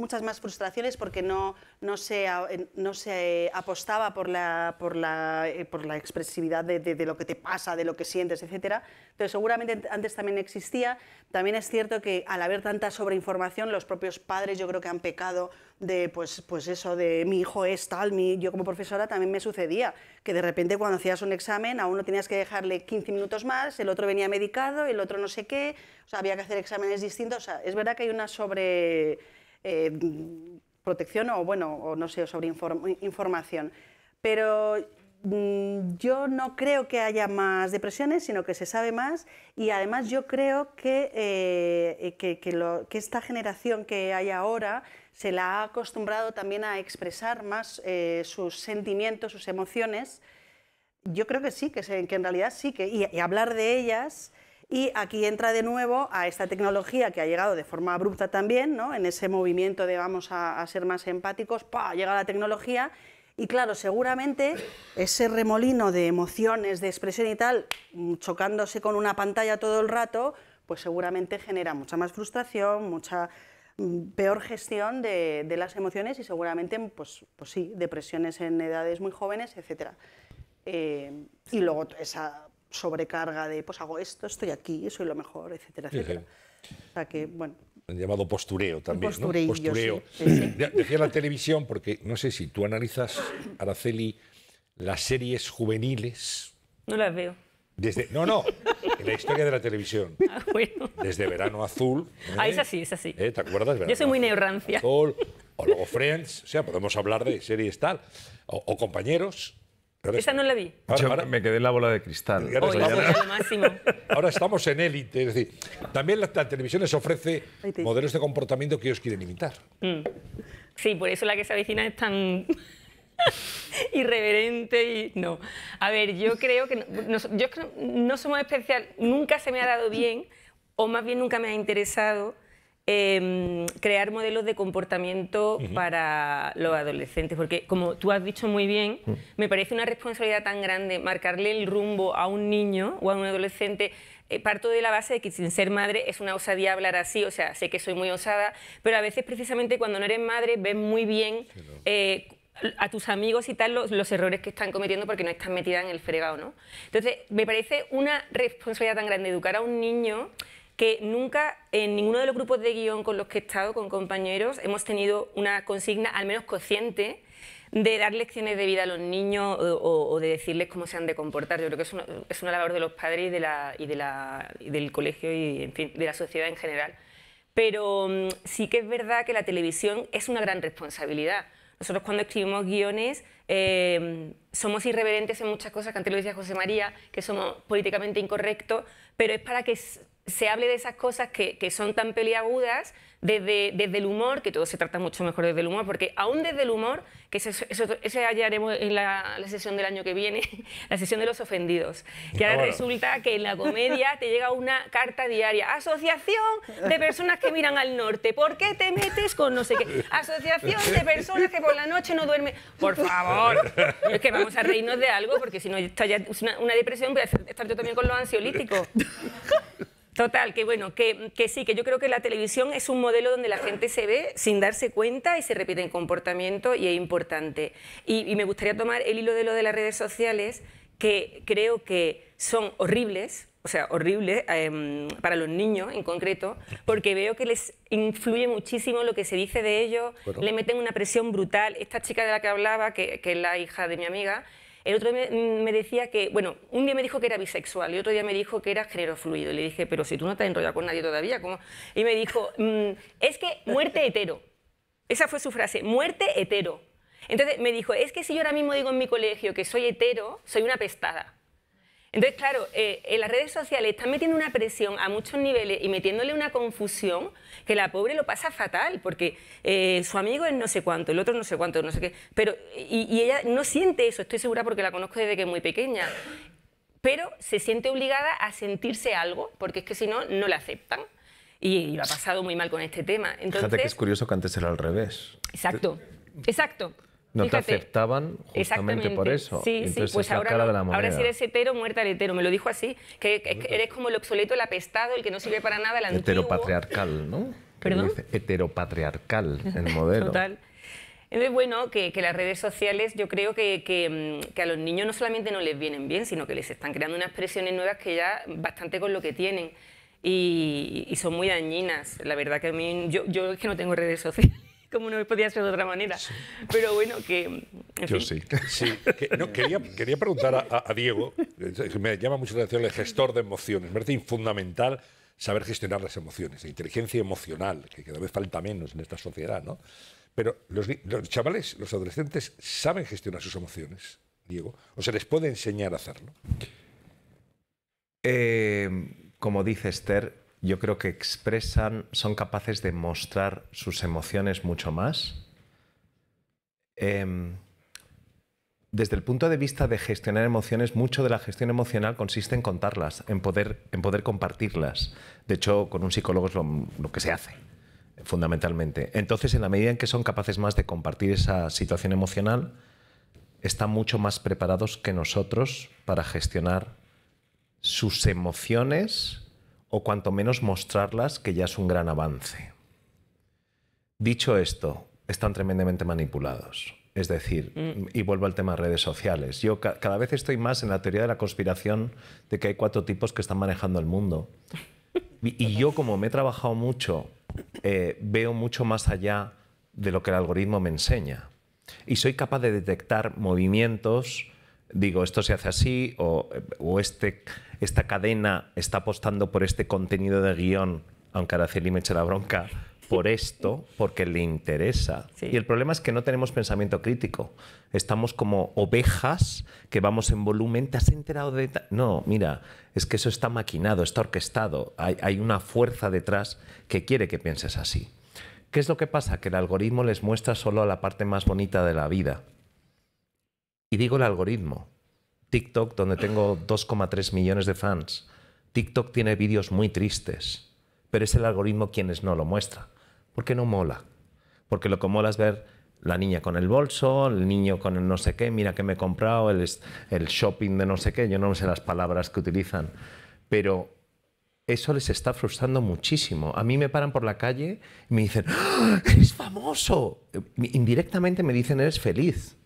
muchas más frustraciones porque no, no, se, no se apostaba por la, por la, eh, por la expresividad de, de, lo que te pasa, de lo que sientes, etc. Pero seguramente antes también existía. También es cierto que al haber tanta sobreinformación, los propios padres yo creo que han pecado de, pues, pues eso, de mi hijo es tal, mi, yo como profesora también me sucedía, que de repente cuando hacías un examen a uno tenías que dejarle 15 minutos más, el otro venía medicado, el otro no sé qué, o sea, había que hacer exámenes distintos. O sea, es verdad que hay una sobre eh, protección o, bueno, o no sé, sobre información. Pero mm, yo no creo que haya más depresiones, sino que se sabe más y además yo creo que, eh, esta generación que hay ahora se la ha acostumbrado también a expresar más eh, sus sentimientos, sus emociones. Yo creo que sí, que, en realidad sí, que, y hablar de ellas y aquí entra de nuevo a esta tecnología que ha llegado de forma abrupta también, ¿no? en ese movimiento de vamos a, ser más empáticos, ¡pa! llega la tecnología y claro, seguramente ese remolino de emociones, de expresión y tal, mm, chocándose con una pantalla todo el rato, pues seguramente genera mucha más frustración, mucha mm, peor gestión de, las emociones y seguramente, pues, pues sí, depresiones en edades muy jóvenes, etc. Eh, y luego esa sobrecarga de, pues hago esto, estoy aquí, soy lo mejor, etcétera, etcétera. O sea que, bueno. Han llamado postureo también, ¿no? Postureo. Sí, sí, Decía la televisión, porque no sé si tú analizas, Araceli, las series juveniles. No las veo. Desde, no, no, en la historia de la televisión. Ah, bueno. Desde Verano Azul. ¿eh? Ah, es así, es así. ¿Eh? ¿Te acuerdas? Yo soy muy neurrancia. o luego Friends, o sea, podemos hablar de series tal. O, o compañeros, esa no la vi. me quedé en la bola de cristal. ahora estamos en élite. también la, televisión les ofrece modelos de comportamiento que ellos quieren imitar. Mm. Sí, por eso la que se avecina es tan irreverente y no. A ver, yo creo que no, yo no somos especial, nunca se me ha dado bien o más bien nunca me ha interesado Em, crear modelos de comportamiento para los adolescentes, porque como tú has dicho muy bien, mm. me parece una responsabilidad tan grande marcarle el rumbo a un niño o a un adolescente. Eh, parto de la base de que sin ser madre es una osadía hablar así, o sea, sé que soy muy osada, pero a veces precisamente cuando no eres madre ves muy bien... Eh, a tus amigos y tal los, los, errores que están cometiendo porque no están metida en el fregado, ¿no? Entonces, me parece una responsabilidad tan grande educar a un niño que nunca en ninguno de los grupos de guión con los que he estado, con compañeros, hemos tenido una consigna, al menos consciente, de dar lecciones de vida a los niños o, de decirles cómo se han de comportar. Yo creo que es una, labor de los padres y, de la, y, del colegio y, de la sociedad en general. Pero mm, sí que es verdad que la televisión es una gran responsabilidad. Nosotros cuando escribimos guiones em, somos irreverentes en muchas cosas, que antes lo decía José María, que somos políticamente incorrectos, pero es para que se hable de esas cosas que, son tan peliagudas desde, desde, el humor, que todo se trata mucho mejor desde el humor, porque aún desde el humor, que eso, ya haremos en la, sesión del año que viene, la sesión de los ofendidos, que ahora resulta que en la comedia te llega una carta diaria, asociación de personas que miran al norte, ¿por qué te metes con no sé qué? Asociación de personas que por la noche no duermen, por favor, es que vamos a reírnos de algo, porque si no, está ya una, depresión, voy estar yo también con los ansiolíticos. Total, que bueno, que, sí, que yo creo que la televisión es un modelo donde la gente se ve sin darse cuenta y se repite en comportamiento y es importante. Y, me gustaría tomar el hilo de lo de las redes sociales, que creo que son horribles, o sea, horribles em, para los niños en concreto, porque veo que les influye muchísimo lo que se dice de ellos, le meten una presión brutal. Esta chica de la que hablaba, que, es la hija de mi amiga, el otro día me decía que, bueno, un día me dijo que era bisexual y otro día me dijo que era género fluido. Y le dije, pero si tú no te has enrollado con nadie todavía, ¿cómo? Y me dijo, mm, es que muerte hetero. Esa fue su frase, muerte hetero. Entonces me dijo, es que si yo ahora mismo digo en mi colegio que soy hetero, soy una pestada. Entonces, claro, eh, en las redes sociales están metiendo una presión a muchos niveles y metiéndole una confusión que la pobre lo pasa fatal, porque eh, su amigo es no sé cuánto, el otro no sé cuánto, no sé qué. Pero, y, ella no siente eso, estoy segura porque la conozco desde que es muy pequeña. Pero se siente obligada a sentirse algo, porque es que si no, no la aceptan. Y, lo ha pasado muy mal con este tema. Entonces, Fíjate que es curioso que antes era al revés. Exacto, exacto. No te aceptaban justamente por eso. Sí, sí, pues ahora, ahora si eres hetero, muerta el hetero. Me lo dijo así, que, eres como el obsoleto, el apestado, el que no sirve para nada, el Heteropatriarcal, ¿no? ¿Perdón? Heteropatriarcal, el modelo. Total. Entonces, bueno, que, que, las redes sociales yo creo que, mm, que, a los niños no solamente no les vienen bien, sino que les están creando unas presiones nuevas que ya bastante con lo que tienen y, son muy dañinas. La verdad que a mí, yo, yo es que no tengo redes sociales como no podía ser de otra manera. Pero bueno, que... Yo sí. quería, preguntar a, Diego, me llama mucho la atención el gestor de emociones, me parece fundamental saber gestionar las emociones, la inteligencia emocional, que cada vez falta menos en esta sociedad, ¿no? Pero los, chavales, los adolescentes, saben gestionar sus emociones, Diego, o se les puede enseñar a hacerlo. Eh, como dice Esther, yo creo que expresan, son capaces de mostrar sus emociones mucho más. Em, desde el punto de vista de gestionar emociones, mucho de la gestión emocional consiste en contarlas, en poder, en poder compartirlas. De hecho, con un psicólogo es lo que se hace, fundamentalmente. Entonces, en la medida en que son capaces más de compartir esa situación emocional, están mucho más preparados que nosotros para gestionar sus emociones o cuanto menos mostrarlas, que ya es un gran avance. Dicho esto, están tremendamente manipulados. Es decir, mm. y vuelvo al tema de redes sociales. Yo cada vez estoy más en la teoría de la conspiración de que hay cuatro tipos que están manejando el mundo. Y, yo, como me he trabajado mucho, eh, veo mucho más allá de lo que el algoritmo me enseña. Y soy capaz de detectar movimientos digo, esto se hace así, o, este, esta cadena está apostando por este contenido de guión, aunque Araceli me eche la bronca, por esto, porque le interesa. Y el problema es que no tenemos pensamiento crítico. Estamos como ovejas que vamos en volumen. ¿Te has enterado de.? No, mira, es que eso está maquinado, está orquestado. hay, una fuerza detrás que quiere que pienses así. ¿Qué es lo que pasa? Que el algoritmo les muestra solo la parte más bonita de la vida. Y digo el algoritmo. TikTok, donde tengo 2,3 millones de fans. TikTok tiene vídeos muy tristes, pero es el algoritmo quienes no lo muestra. Porque no mola. Porque lo que mola es ver la niña con el bolso, el niño con el no sé qué, mira que me he comprado, el, shopping de no sé qué, yo no sé las palabras que utilizan. Pero eso les está frustrando muchísimo. A mí me paran por la calle y me dicen, ¡es ¡Ah, eres famoso. Indirectamente me dicen, eres feliz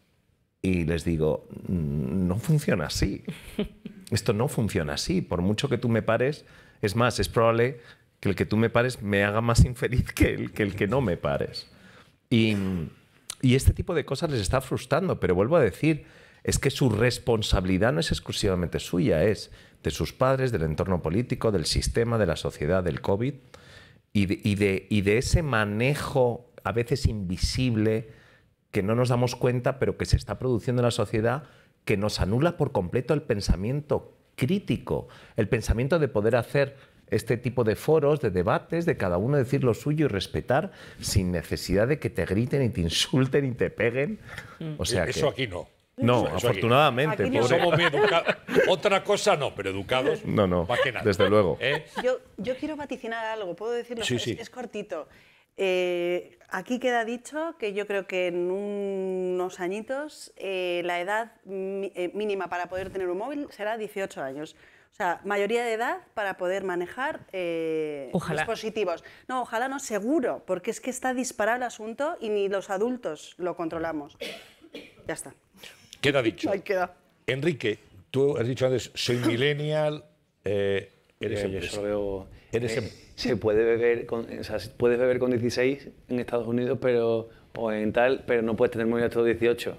y les digo, mm, no funciona así. Esto no funciona así. Por mucho que tú me pares, es más, es probable que el que tú me pares me haga más infeliz que el que, el que no me pares. Y, este tipo de cosas les está frustrando, pero vuelvo a decir, es que su responsabilidad no es exclusivamente suya, es de sus padres, del entorno político, del sistema, de la sociedad, del COVID, y y de, y de ese manejo a veces invisible que no nos damos cuenta, pero que se está produciendo en la sociedad, que nos anula por completo el pensamiento crítico, el pensamiento de poder hacer este tipo de foros, de debates, de cada uno decir lo suyo y respetar sin necesidad de que te griten y te insulten y te peguen. Mm. O sea e-, Eso aquí no. No, afortunadamente. Otra cosa no, pero educados. No, no. Desde luego. ¿Eh? Yo, yo, quiero vaticinar algo, puedo decirlo, sí, es cortito. Eh, aquí queda dicho que yo creo que en unos añitos eh, la edad eh, mínima para poder tener un móvil será 18 años. O sea, mayoría de edad para poder manejar dispositivos. No, ojalá no, seguro, porque es que está disparado el asunto y ni los adultos lo controlamos. Ya está. Queda dicho. Ahí queda. Enrique, tú has dicho antes, soy millennial. eres eh, se puede beber con, beber con 16 en Estados Unidos pero, o en tal, pero no puedes tener muy de 18.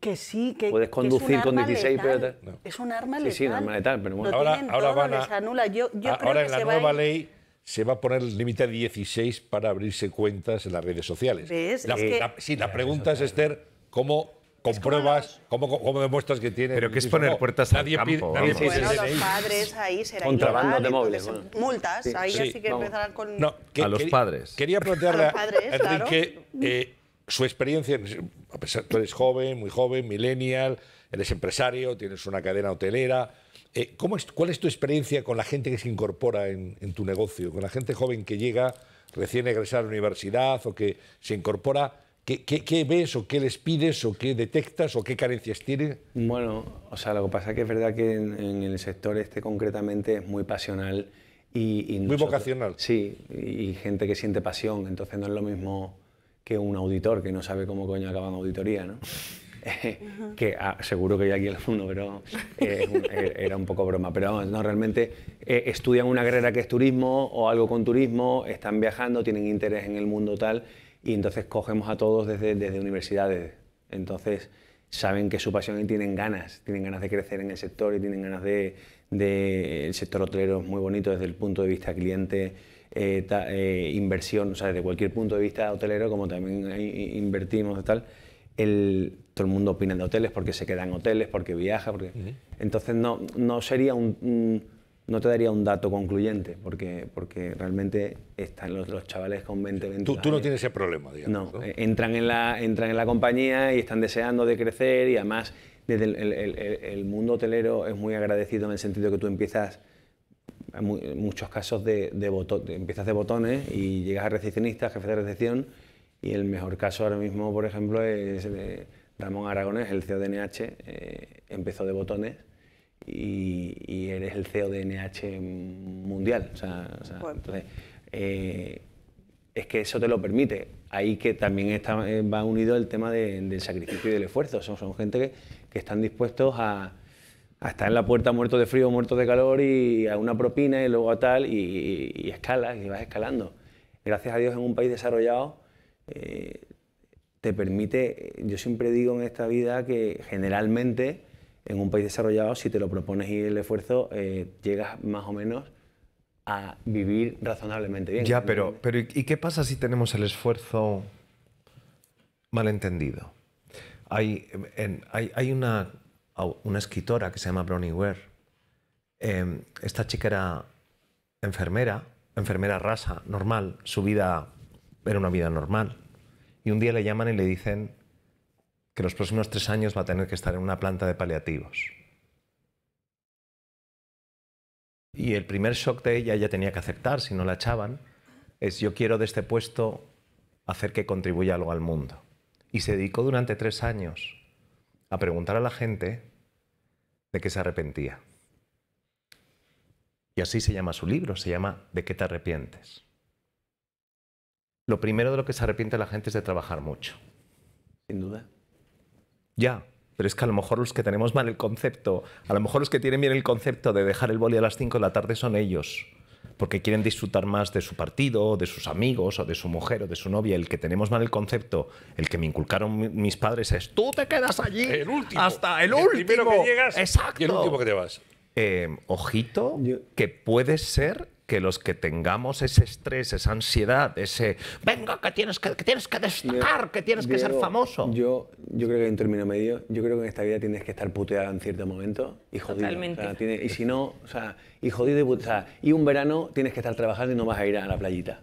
Que sí, que puedes conducir con 16, pero es un arma letal. Sí, un arma letal, pero Ahora, van ahora en la nueva ley se va a poner el límite de 16 para abrirse cuentas en las redes sociales. ¿Ves? sí, la pregunta es Esther, ¿cómo compruebas, ¿cómo, cómo demuestras que tiene. Pero que es poner puertas al nadie campo. los padres ahí será Contrabando de móviles. Multas, ahí así que empezarán con. a los padres. Quería plantearle a, padres, eh, su experiencia. A pesar tú eres joven, muy joven, millennial, eres empresario, tienes una cadena hotelera. Eh, ¿Cuál es tu experiencia con la gente que se incorpora en, en tu negocio? Con la gente joven que llega recién egresada a la universidad o que se incorpora. ¿Qué, ves o qué les pides o qué detectas o qué carencias tienes? Bueno, o sea, lo que pasa es que es verdad que en, el sector este concretamente es muy pasional y... muy vocacional. Sí, y, gente que siente pasión, entonces no es lo mismo que un auditor que no sabe cómo coño acaba auditoría, ¿no? Eh, que ah, seguro que hay aquí alguno, pero eh, eh, era un poco broma. Pero no, realmente estudian una carrera que es turismo o algo con turismo, están viajando, tienen interés en el mundo tal, y entonces cogemos a todos desde, universidades. Entonces saben que su pasión y tienen ganas, tienen ganas de crecer en el sector y tienen ganas de... el sector hotelero es muy bonito desde el punto de vista cliente, eh, eh, inversión, o sea, desde cualquier punto de vista hotelero, como también invertimos y tal, todo el mundo opina de hoteles porque se queda en hoteles, porque viaja, porque... Entonces no, no sería un no te daría un dato concluyente, porque, porque realmente están los, chavales con 20, 20 Tú, tú no tienes ese problema, digamos. No, eh, Entran, en la, entran en la compañía y están deseando de crecer y además desde el, el, mundo hotelero es muy agradecido en el sentido que tú empiezas, muchos casos, de, de empiezas de botones y llegas a recepcionistas, jefe de recepción, y el mejor caso ahora mismo, por ejemplo, es eh, Ramón Aragones, el CEO de NH, eh, empezó de botones y, eres el CEO de NH mundial. O sea, entonces, eh, es que eso te lo permite. Ahí que también eh, va unido el tema del sacrificio y del esfuerzo. Son, gente que, están dispuestos a, estar en la puerta muertos de frío, muertos de calor y a una propina y luego a tal y, escalas y vas escalando. Gracias a Dios en un país desarrollado eh, te permite, yo siempre digo en esta vida que generalmente en un país desarrollado, si te lo propones y el esfuerzo, eh, llegas más o menos a vivir razonablemente bien. Ya, pero, pero ¿y qué pasa si tenemos el esfuerzo malentendido? Hay, hay, hay una, una, escritora que se llama Bronnie Ware. Em, esta chica era enfermera, enfermera rasa, normal. Su vida era una vida normal. Y un día le llaman y le dicen que los próximos tres años va a tener que estar en una planta de paliativos. Y el primer shock de ella, ya tenía que aceptar, si no la echaban, es yo quiero de este puesto hacer que contribuya algo al mundo. Y se dedicó durante tres años a preguntar a la gente de qué se arrepentía. Y así se llama su libro, se llama ¿De qué te arrepientes? Lo primero de lo que se arrepiente la gente es de trabajar mucho. Sin duda. Ya, pero es que a lo mejor los que tenemos mal el concepto, a lo mejor los que tienen bien el concepto de dejar el boli a las 5 de la tarde son ellos, porque quieren disfrutar más de su partido, de sus amigos, o de su mujer, o de su novia. El que tenemos mal el concepto, el que me inculcaron mis padres es, tú te quedas allí hasta el, último. que llegas Exacto. y el último que te vas. Eh, ojito, que puede ser que los que tengamos ese estrés, esa ansiedad, ese venga, que tienes que, tienes que destacar, que tienes que ser famoso. Yo, yo creo que en término medio. Yo creo que en esta vida tienes que estar puteada en cierto momento y jodido. y si no, o sea, y jodido y y un verano tienes que estar trabajando y no vas a ir a la playita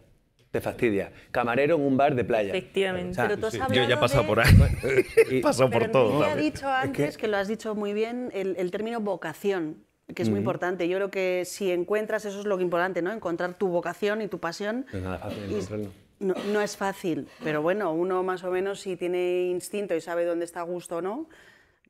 te fastidia. Camarero en un bar de playa. Efectivamente. Yo ya he pasado por ahí. he eh, pasado por todo. lo ha dicho antes, que... lo has dicho muy bien, el término vocación que es muy importante. Yo creo que si encuentras, eso es lo importante, ¿no? Encontrar tu vocación y tu pasión. No es nada fácil encontrarlo. No, no, es fácil, pero bueno, uno más o menos si tiene instinto y sabe dónde está gusto o no,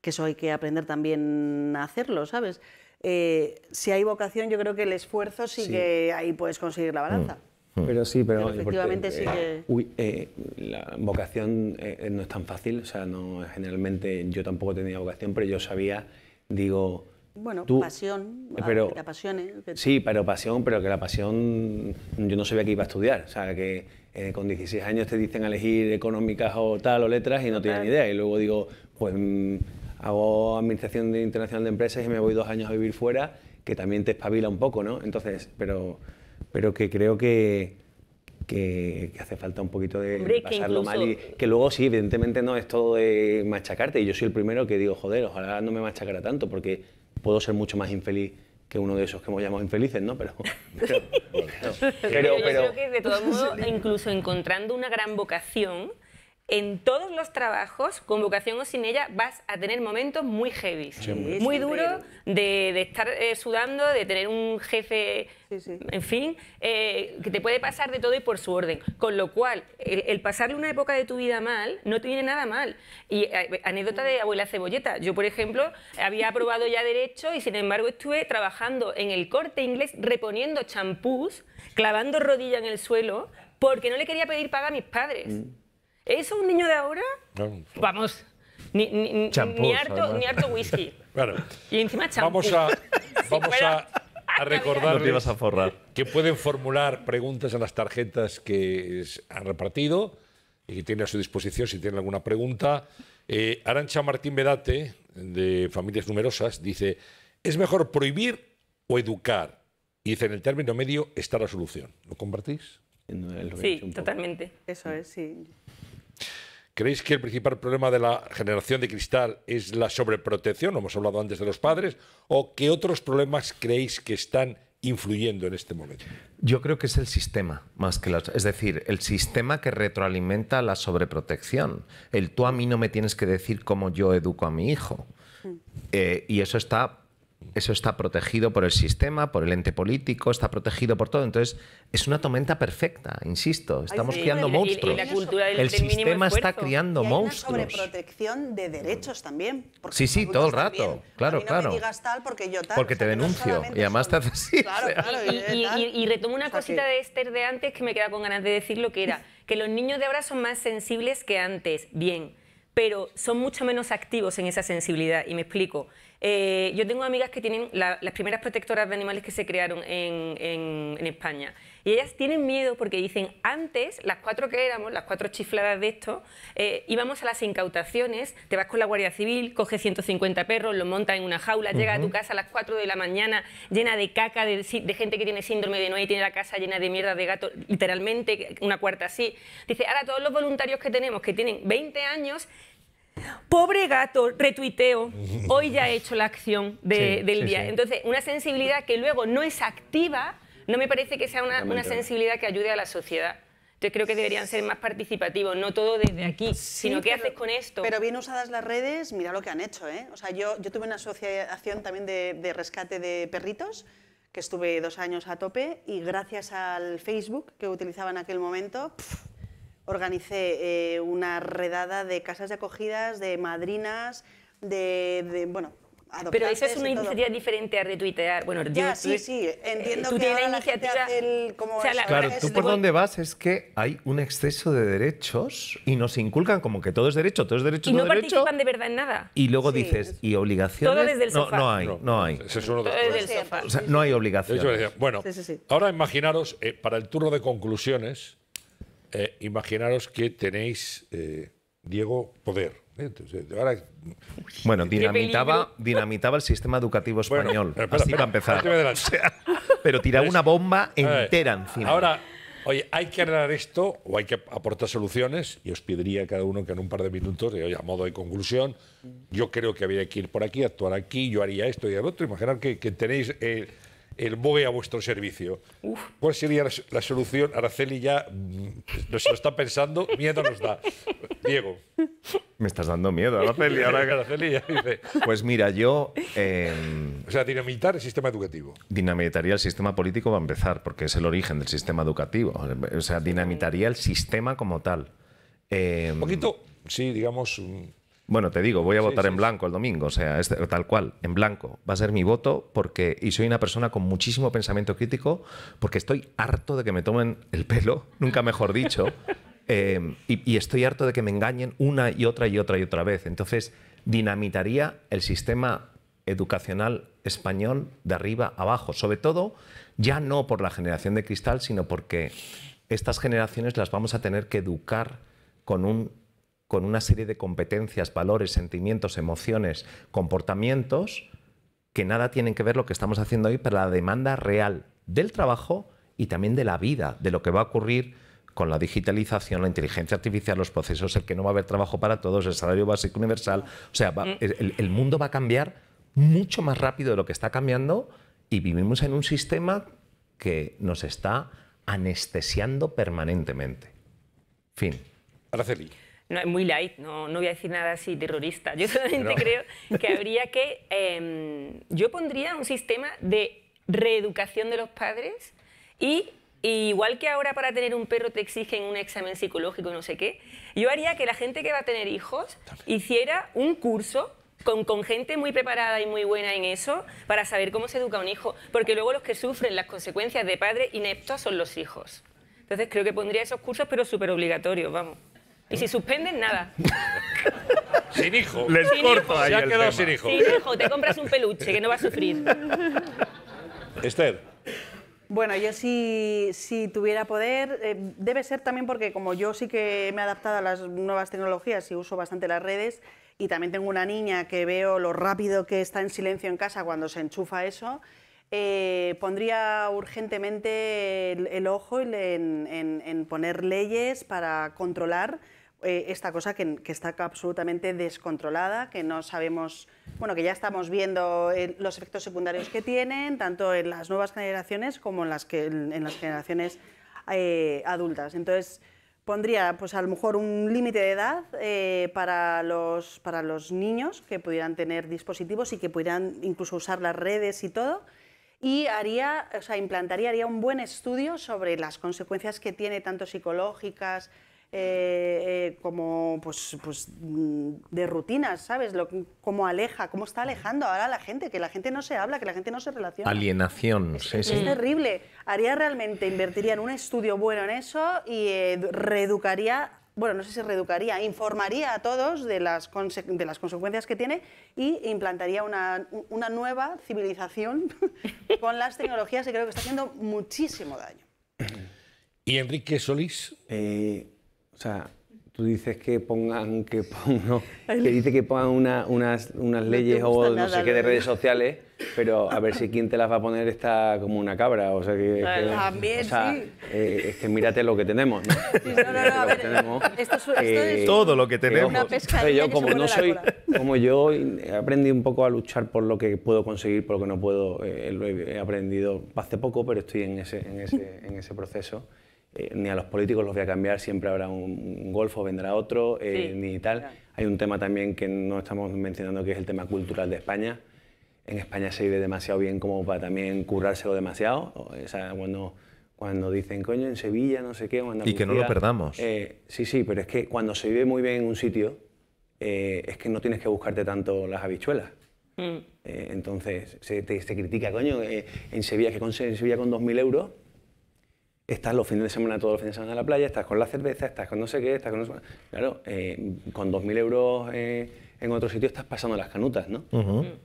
que eso hay que aprender también a hacerlo, ¿sabes? Eh, si hay vocación, yo creo que el esfuerzo sí, que ahí puedes conseguir la mm. balanza. Mm. Pero sí, pero, efectivamente eh, sí que... Uy, eh, la vocación no es tan fácil, o sea, no, generalmente yo tampoco tenía vocación, pero yo sabía, digo, bueno, pasión, eh, pero, que te apasione. Sí, pero pasión, pero que la pasión, yo no sabía que iba a estudiar, o sea, que eh, con 16 años te dicen elegir económicas o tal o letras y no tienes ni idea, y luego digo, pues mm, hago Administración Internacional de Empresas y me voy dos años a vivir fuera, que también te espabila un poco, ¿no? Entonces, pero, pero que creo que... Que, hace falta un poquito de pasarlo mal y que luego sí, evidentemente no es todo de machacarte y yo soy el primero que digo, joder, ojalá no me machacara tanto porque puedo ser mucho más infeliz que uno de esos que hemos llamado infelices, ¿no? Pero, yo creo que de todo modo, incluso encontrando una gran vocación, en todos los trabajos, con vocación o sin ella, vas a tener momentos muy heavy, muy duros, de, estar eh, sudando, de tener un jefe, en fin, eh, que te puede pasar de todo y por su orden. Con lo cual, el, pasarle una época de tu vida mal no te viene nada mal. Y eh, anécdota de abuela cebolleta. Yo, por ejemplo, había aprobado ya derecho y sin embargo estuve trabajando en el corte inglés reponiendo champús, clavando rodilla en el suelo, porque no le quería pedir paga a mis padres. Mm. Eso un niño de ahora, vamos, ni, harto, whisky. y encima champú. Vamos a, recordar recordarles que pueden formular preguntas en las tarjetas que han repartido y que tienen a su disposición si tienen alguna pregunta. Eh, Arancha Martín Vedate, de Familias Numerosas, dice, ¿es mejor prohibir o educar? Y dice, en el término medio está la solución. ¿Lo compartís? Sí, totalmente. Eso es, sí. ¿Creéis que el principal problema de la generación de cristal es la sobreprotección? hemos hablado antes de los padres. ¿O qué otros problemas creéis que están influyendo en este momento? Yo creo que es el sistema, más que las. Es decir, el sistema que retroalimenta la sobreprotección. El tú a mí no me tienes que decir cómo yo educo a mi hijo. Mm. Eh, y eso está eso está protegido por el sistema, por el ente político, está protegido por todo. Entonces, es una tormenta perfecta, insisto. Estamos criando monstruos. el sistema está criando y hay Una sobreprotección de derechos también. Sí, sí, todo el rato. Claro, no claro. digas tal porque yo tal. Porque te denuncio y además te haces así. y, retomo una cosita de Esther de antes que me queda con ganas de decir lo que era. Que los niños de ahora son más sensibles que antes. Bien pero son mucho menos activos en esa sensibilidad. Y me explico. Eh, yo tengo amigas que tienen las primeras protectoras de animales que se crearon en, España. Y ellas tienen miedo porque dicen, antes, las cuatro que éramos, las cuatro chifladas de esto, eh, íbamos a las incautaciones, te vas con la Guardia Civil, coges 150 perros, los montas en una jaula, llega a tu casa a las 4 de la mañana llena de caca, de, gente que tiene síndrome de Noé y tiene la casa llena de mierda de gato, literalmente, una cuarta así. Dice, ahora todos los voluntarios que tenemos que tienen 20 años Pobre gato, retuiteo. Hoy ya he hecho la acción del día. Entonces, una sensibilidad que luego no es activa, no me parece que sea una, sensibilidad que ayude a la sociedad. Yo creo que deberían ser más participativos, no todo desde aquí, sino qué haces con esto. Pero bien usadas las redes, mira lo que han hecho. ¿eh? O sea, yo, yo tuve una asociación también de, rescate de perritos, que estuve dos años a tope, y gracias al Facebook que utilizaba en aquel momento, organicé eh, una redada de casas de acogidas, de madrinas, de, de bueno, pero esa es una iniciativa diferente a retuitear. Bueno, ya, sí, sí, entiendo tú que tienes la iniciativa... el, como claro, ¿eh? tú por dónde vas es que hay un exceso de derechos y nos inculcan como que todo es derecho, todo es derecho, y no participan de verdad en nada. Y luego dices, ¿y obligaciones? Todo desde el sofá. No, hay, no, hay. Es el sofá. no hay obligaciones. Bueno, ahora imaginaros, eh, para el turno de conclusiones eh, imaginaros que tenéis, eh, Diego, poder. Eh, bueno, dinamitaba, dinamitaba el sistema educativo español. empezar. pero tiraba una bomba entera encima. Ahora, oye, hay que arreglar esto o hay que aportar soluciones. Y os pediría a cada uno que en un par de minutos, oye, a modo de conclusión, yo creo que había que ir por aquí, actuar aquí, yo haría esto y el otro. Imaginar que, tenéis el BOE a vuestro servicio. ¿Cuál sería la, solución? Araceli ya mm, se lo está pensando, miedo nos da. Diego. Me estás dando miedo, Araceli. Ahora Araceli ya dice. Pues mira, yo. Em, o sea, dinamitar el sistema educativo. Dinamitaría el sistema político va a empezar, porque es el origen del sistema educativo. O sea, dinamitaría el sistema como tal. un em, poquito, sí, digamos. Bueno, te digo, voy a votar en blanco el domingo, o sea, tal cual, en blanco. Va a ser mi voto porque, y soy una persona con muchísimo pensamiento crítico, porque estoy harto de que me tomen el pelo, nunca mejor dicho, em, y, y estoy harto de que me engañen una y otra y otra y otra vez. Entonces, dinamitaría el sistema educacional español de arriba abajo, sobre todo ya no por la generación de cristal, sino porque estas generaciones las vamos a tener que educar con un con una serie de competencias, valores, sentimientos, emociones, comportamientos que nada tienen que ver lo que estamos haciendo hoy para la demanda real del trabajo y también de la vida, de lo que va a ocurrir con la digitalización, la inteligencia artificial, los procesos, el que no va a haber trabajo para todos, el salario básico universal. O sea, mm. el, el, mundo va a cambiar mucho más rápido de lo que está cambiando y vivimos en un sistema que nos está anestesiando permanentemente. Fin. Araceli no, muy light, no, no voy a decir nada así terrorista. Yo solamente creo que habría que... Em, yo pondría un sistema de reeducación de los padres y igual que ahora para tener un perro te exigen un examen psicológico y no sé qué, yo haría que la gente que va a tener hijos hiciera un curso con, con, gente muy preparada y muy buena en eso para saber cómo se educa un hijo, porque luego los que sufren las consecuencias de padres ineptos son los hijos. Entonces creo que pondría esos cursos, pero súper obligatorios, vamos. Y si suspenden, nada. Sin hijo. Les corto ahí sin hijo. Sin hijo, te compras un peluche que no va a sufrir. Esther. Bueno, yo si, si tuviera poder, eh, debe ser también porque como yo sí que me he adaptado a las nuevas tecnologías y uso bastante las redes, y también tengo una niña que veo lo rápido que está en silencio en casa cuando se enchufa eso, eh, pondría urgentemente el, ojo en, en, en, poner leyes para controlar eh, esta cosa que, está absolutamente descontrolada, que no sabemos, bueno, que ya estamos viendo eh, los efectos secundarios que tienen, tanto en las nuevas generaciones como en las, que, en las generaciones eh, adultas. Entonces, pondría pues a lo mejor un límite de edad para, los, para los niños que pudieran tener dispositivos y que pudieran incluso usar las redes y todo. Y haría, o sea, implantaría haría un buen estudio sobre las consecuencias que tiene, tanto psicológicas, eh, eh, como pues, pues, mm, de rutinas, ¿sabes? cómo aleja, cómo está alejando ahora a la gente, que la gente no se habla, que la gente no se relaciona. Alienación, sí, es, sí. Es terrible. Haría realmente, invertiría en un estudio bueno en eso y eh, reeducaría bueno, no sé si reeducaría, informaría a todos de las, de las consecuencias que tiene y implantaría una, nueva civilización con las tecnologías y creo que está haciendo muchísimo daño. ¿Y Enrique Solís? O sea, tú dices que pongan, que pongan, que dice que pongan unas, unas, leyes o no sé qué de redes sociales, pero a ver si quién te las va a poner está como una cabra. O sea, que, o sea, eh, es que mírate lo que tenemos. ¿no? no, no, a ver, esto, es, todo lo que tenemos. yo, como no soy, como yo aprendí un poco a luchar por lo que puedo conseguir, por lo que no puedo, eh, lo he aprendido hace poco, pero estoy en ese, en ese, en ese proceso. Eh, ni a los políticos los voy a cambiar, siempre habrá un, golfo, vendrá otro, eh, ni tal. Hay un tema también que no estamos mencionando, que es el tema cultural de España. En España se vive demasiado bien como para también currárselo demasiado. O sea, cuando, cuando dicen, coño, en Sevilla, no sé qué, Y que no lo perdamos. Eh, sí, sí, pero es que cuando se vive muy bien en un sitio, es que no tienes que buscarte tanto las habichuelas. Mm. entonces, se, critica, coño, en Sevilla, que con, en Sevilla con 2.000 euros estás los fines de semana, todos los fines de semana en la playa, estás con la cerveza, estás con no sé qué, estás con no sé Claro, eh, con 2.000 euros eh, en otro sitio estás pasando las canutas, ¿no?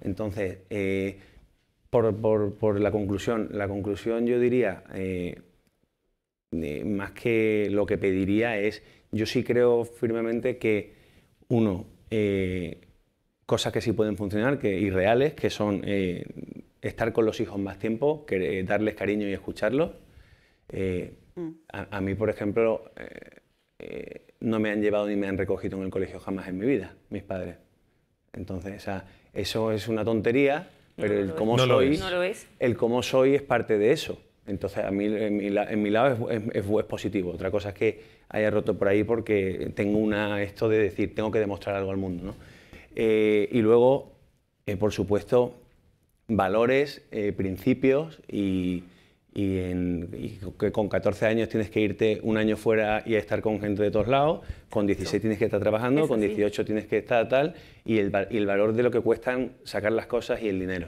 Entonces, eh, por, por, la conclusión, la conclusión yo diría, más que lo que pediría es, yo sí creo firmemente que, uno, cosas que sí pueden funcionar, que irreales, que son estar con los hijos más tiempo, que, darles cariño y escucharlos eh, mm. a, mí, por ejemplo, eh, eh, no me han llevado ni me han recogido en el colegio jamás en mi vida, mis padres. Entonces, eso es una tontería, pero el cómo soy, el cómo soy es parte de eso. Entonces, a mí, en mi, lado es, positivo. Otra cosa es que haya roto por ahí porque tengo una, esto de decir, tengo que demostrar algo al mundo. ¿no? y luego, por supuesto, valores, principios y, y, con 14 años tienes que irte un año fuera y estar con gente de todos lados, con 16 tienes que estar trabajando, con 18 tienes que estar tal, y el, valor de lo que cuestan sacar las cosas y el dinero.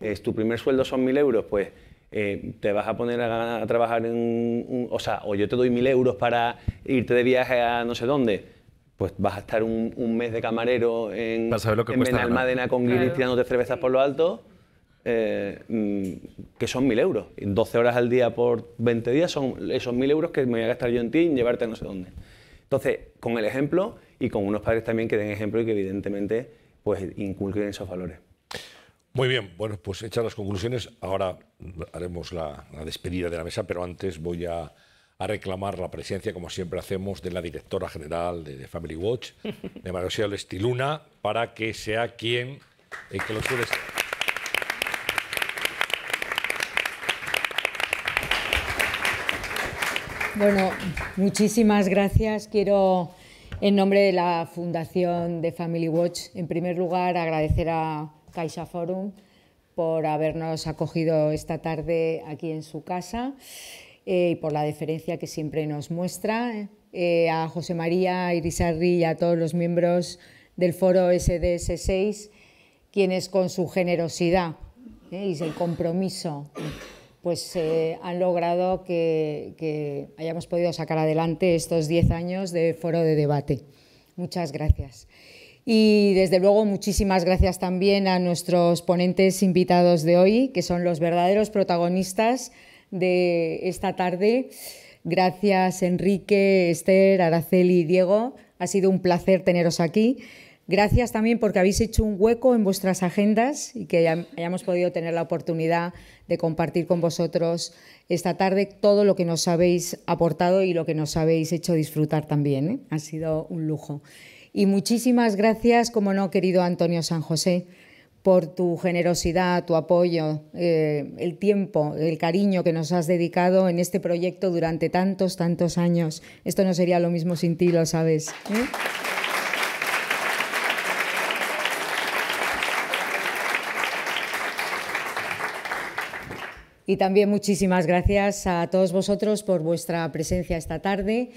es, tu primer sueldo son 1.000 euros, pues eh, te vas a poner a, trabajar en... Un, o sea, o yo te doy 1.000 euros para irte de viaje a no sé dónde, pues vas a estar un, mes de camarero en, en Benalmádena con claro. tirándote cervezas por lo alto eh, mm, que son mil euros. 12 horas al día por 20 días son esos 1.000 euros que me voy a gastar yo en ti y llevarte a no sé dónde. Entonces, con el ejemplo y con unos padres también que den ejemplo y que evidentemente pues inculquen esos valores. Muy bien, bueno, pues hechas las conclusiones, ahora haremos la, despedida de la mesa, pero antes voy a, reclamar la presencia, como siempre hacemos, de la directora general de, Family Watch, de María Estiluna, para que sea quien, eh, que lo suele Bueno, muchísimas gracias. Quiero, en nombre de la Fundación de Family Watch, en primer lugar agradecer a Caixa Forum por habernos acogido esta tarde aquí en su casa eh, y por la deferencia que siempre nos muestra. Eh, a José María a Irizarri y a todos los miembros del foro SDS6, quienes con su generosidad eh, y el compromiso pues eh, han logrado que, hayamos podido sacar adelante estos 10 años de foro de debate. Muchas gracias. Y desde luego muchísimas gracias también a nuestros ponentes invitados de hoy, que son los verdaderos protagonistas de esta tarde. Gracias Enrique, Esther, Araceli y Diego. Ha sido un placer teneros aquí. Gracias también porque habéis hecho un hueco en vuestras agendas y que hayamos podido tener la oportunidad de compartir con vosotros esta tarde todo lo que nos habéis aportado y lo que nos habéis hecho disfrutar también. ¿eh? Ha sido un lujo. Y muchísimas gracias, como no, querido Antonio San José, por tu generosidad, tu apoyo, eh, el tiempo, el cariño que nos has dedicado en este proyecto durante tantos, tantos años. Esto no sería lo mismo sin ti, lo sabes. ¿eh? Y también muchísimas gracias a todos vosotros por vuestra presencia esta tarde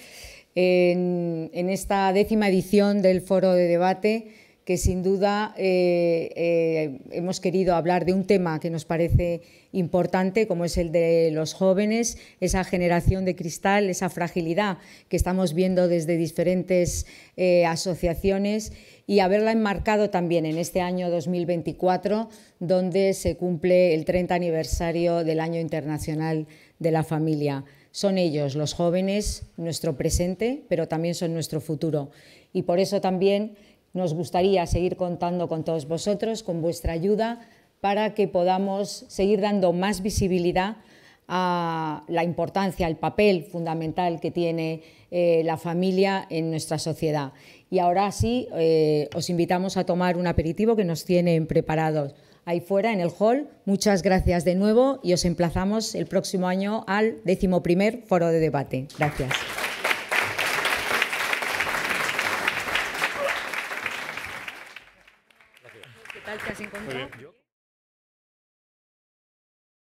en, esta décima edición del Foro de Debate que sin duda eh, eh, hemos querido hablar de un tema que nos parece importante, como es el de los jóvenes, esa generación de cristal, esa fragilidad que estamos viendo desde diferentes eh, asociaciones y haberla enmarcado también en este año 2024, donde se cumple el 30 aniversario del Año Internacional de la Familia. Son ellos, los jóvenes, nuestro presente, pero también son nuestro futuro. Y por eso también nos gustaría seguir contando con todos vosotros, con vuestra ayuda, para que podamos seguir dando más visibilidad a la importancia, el papel fundamental que tiene eh, la familia en nuestra sociedad. Y ahora sí, eh, os invitamos a tomar un aperitivo que nos tienen preparados ahí fuera en el hall. Muchas gracias de nuevo y os emplazamos el próximo año al decimoprimer foro de debate. Gracias.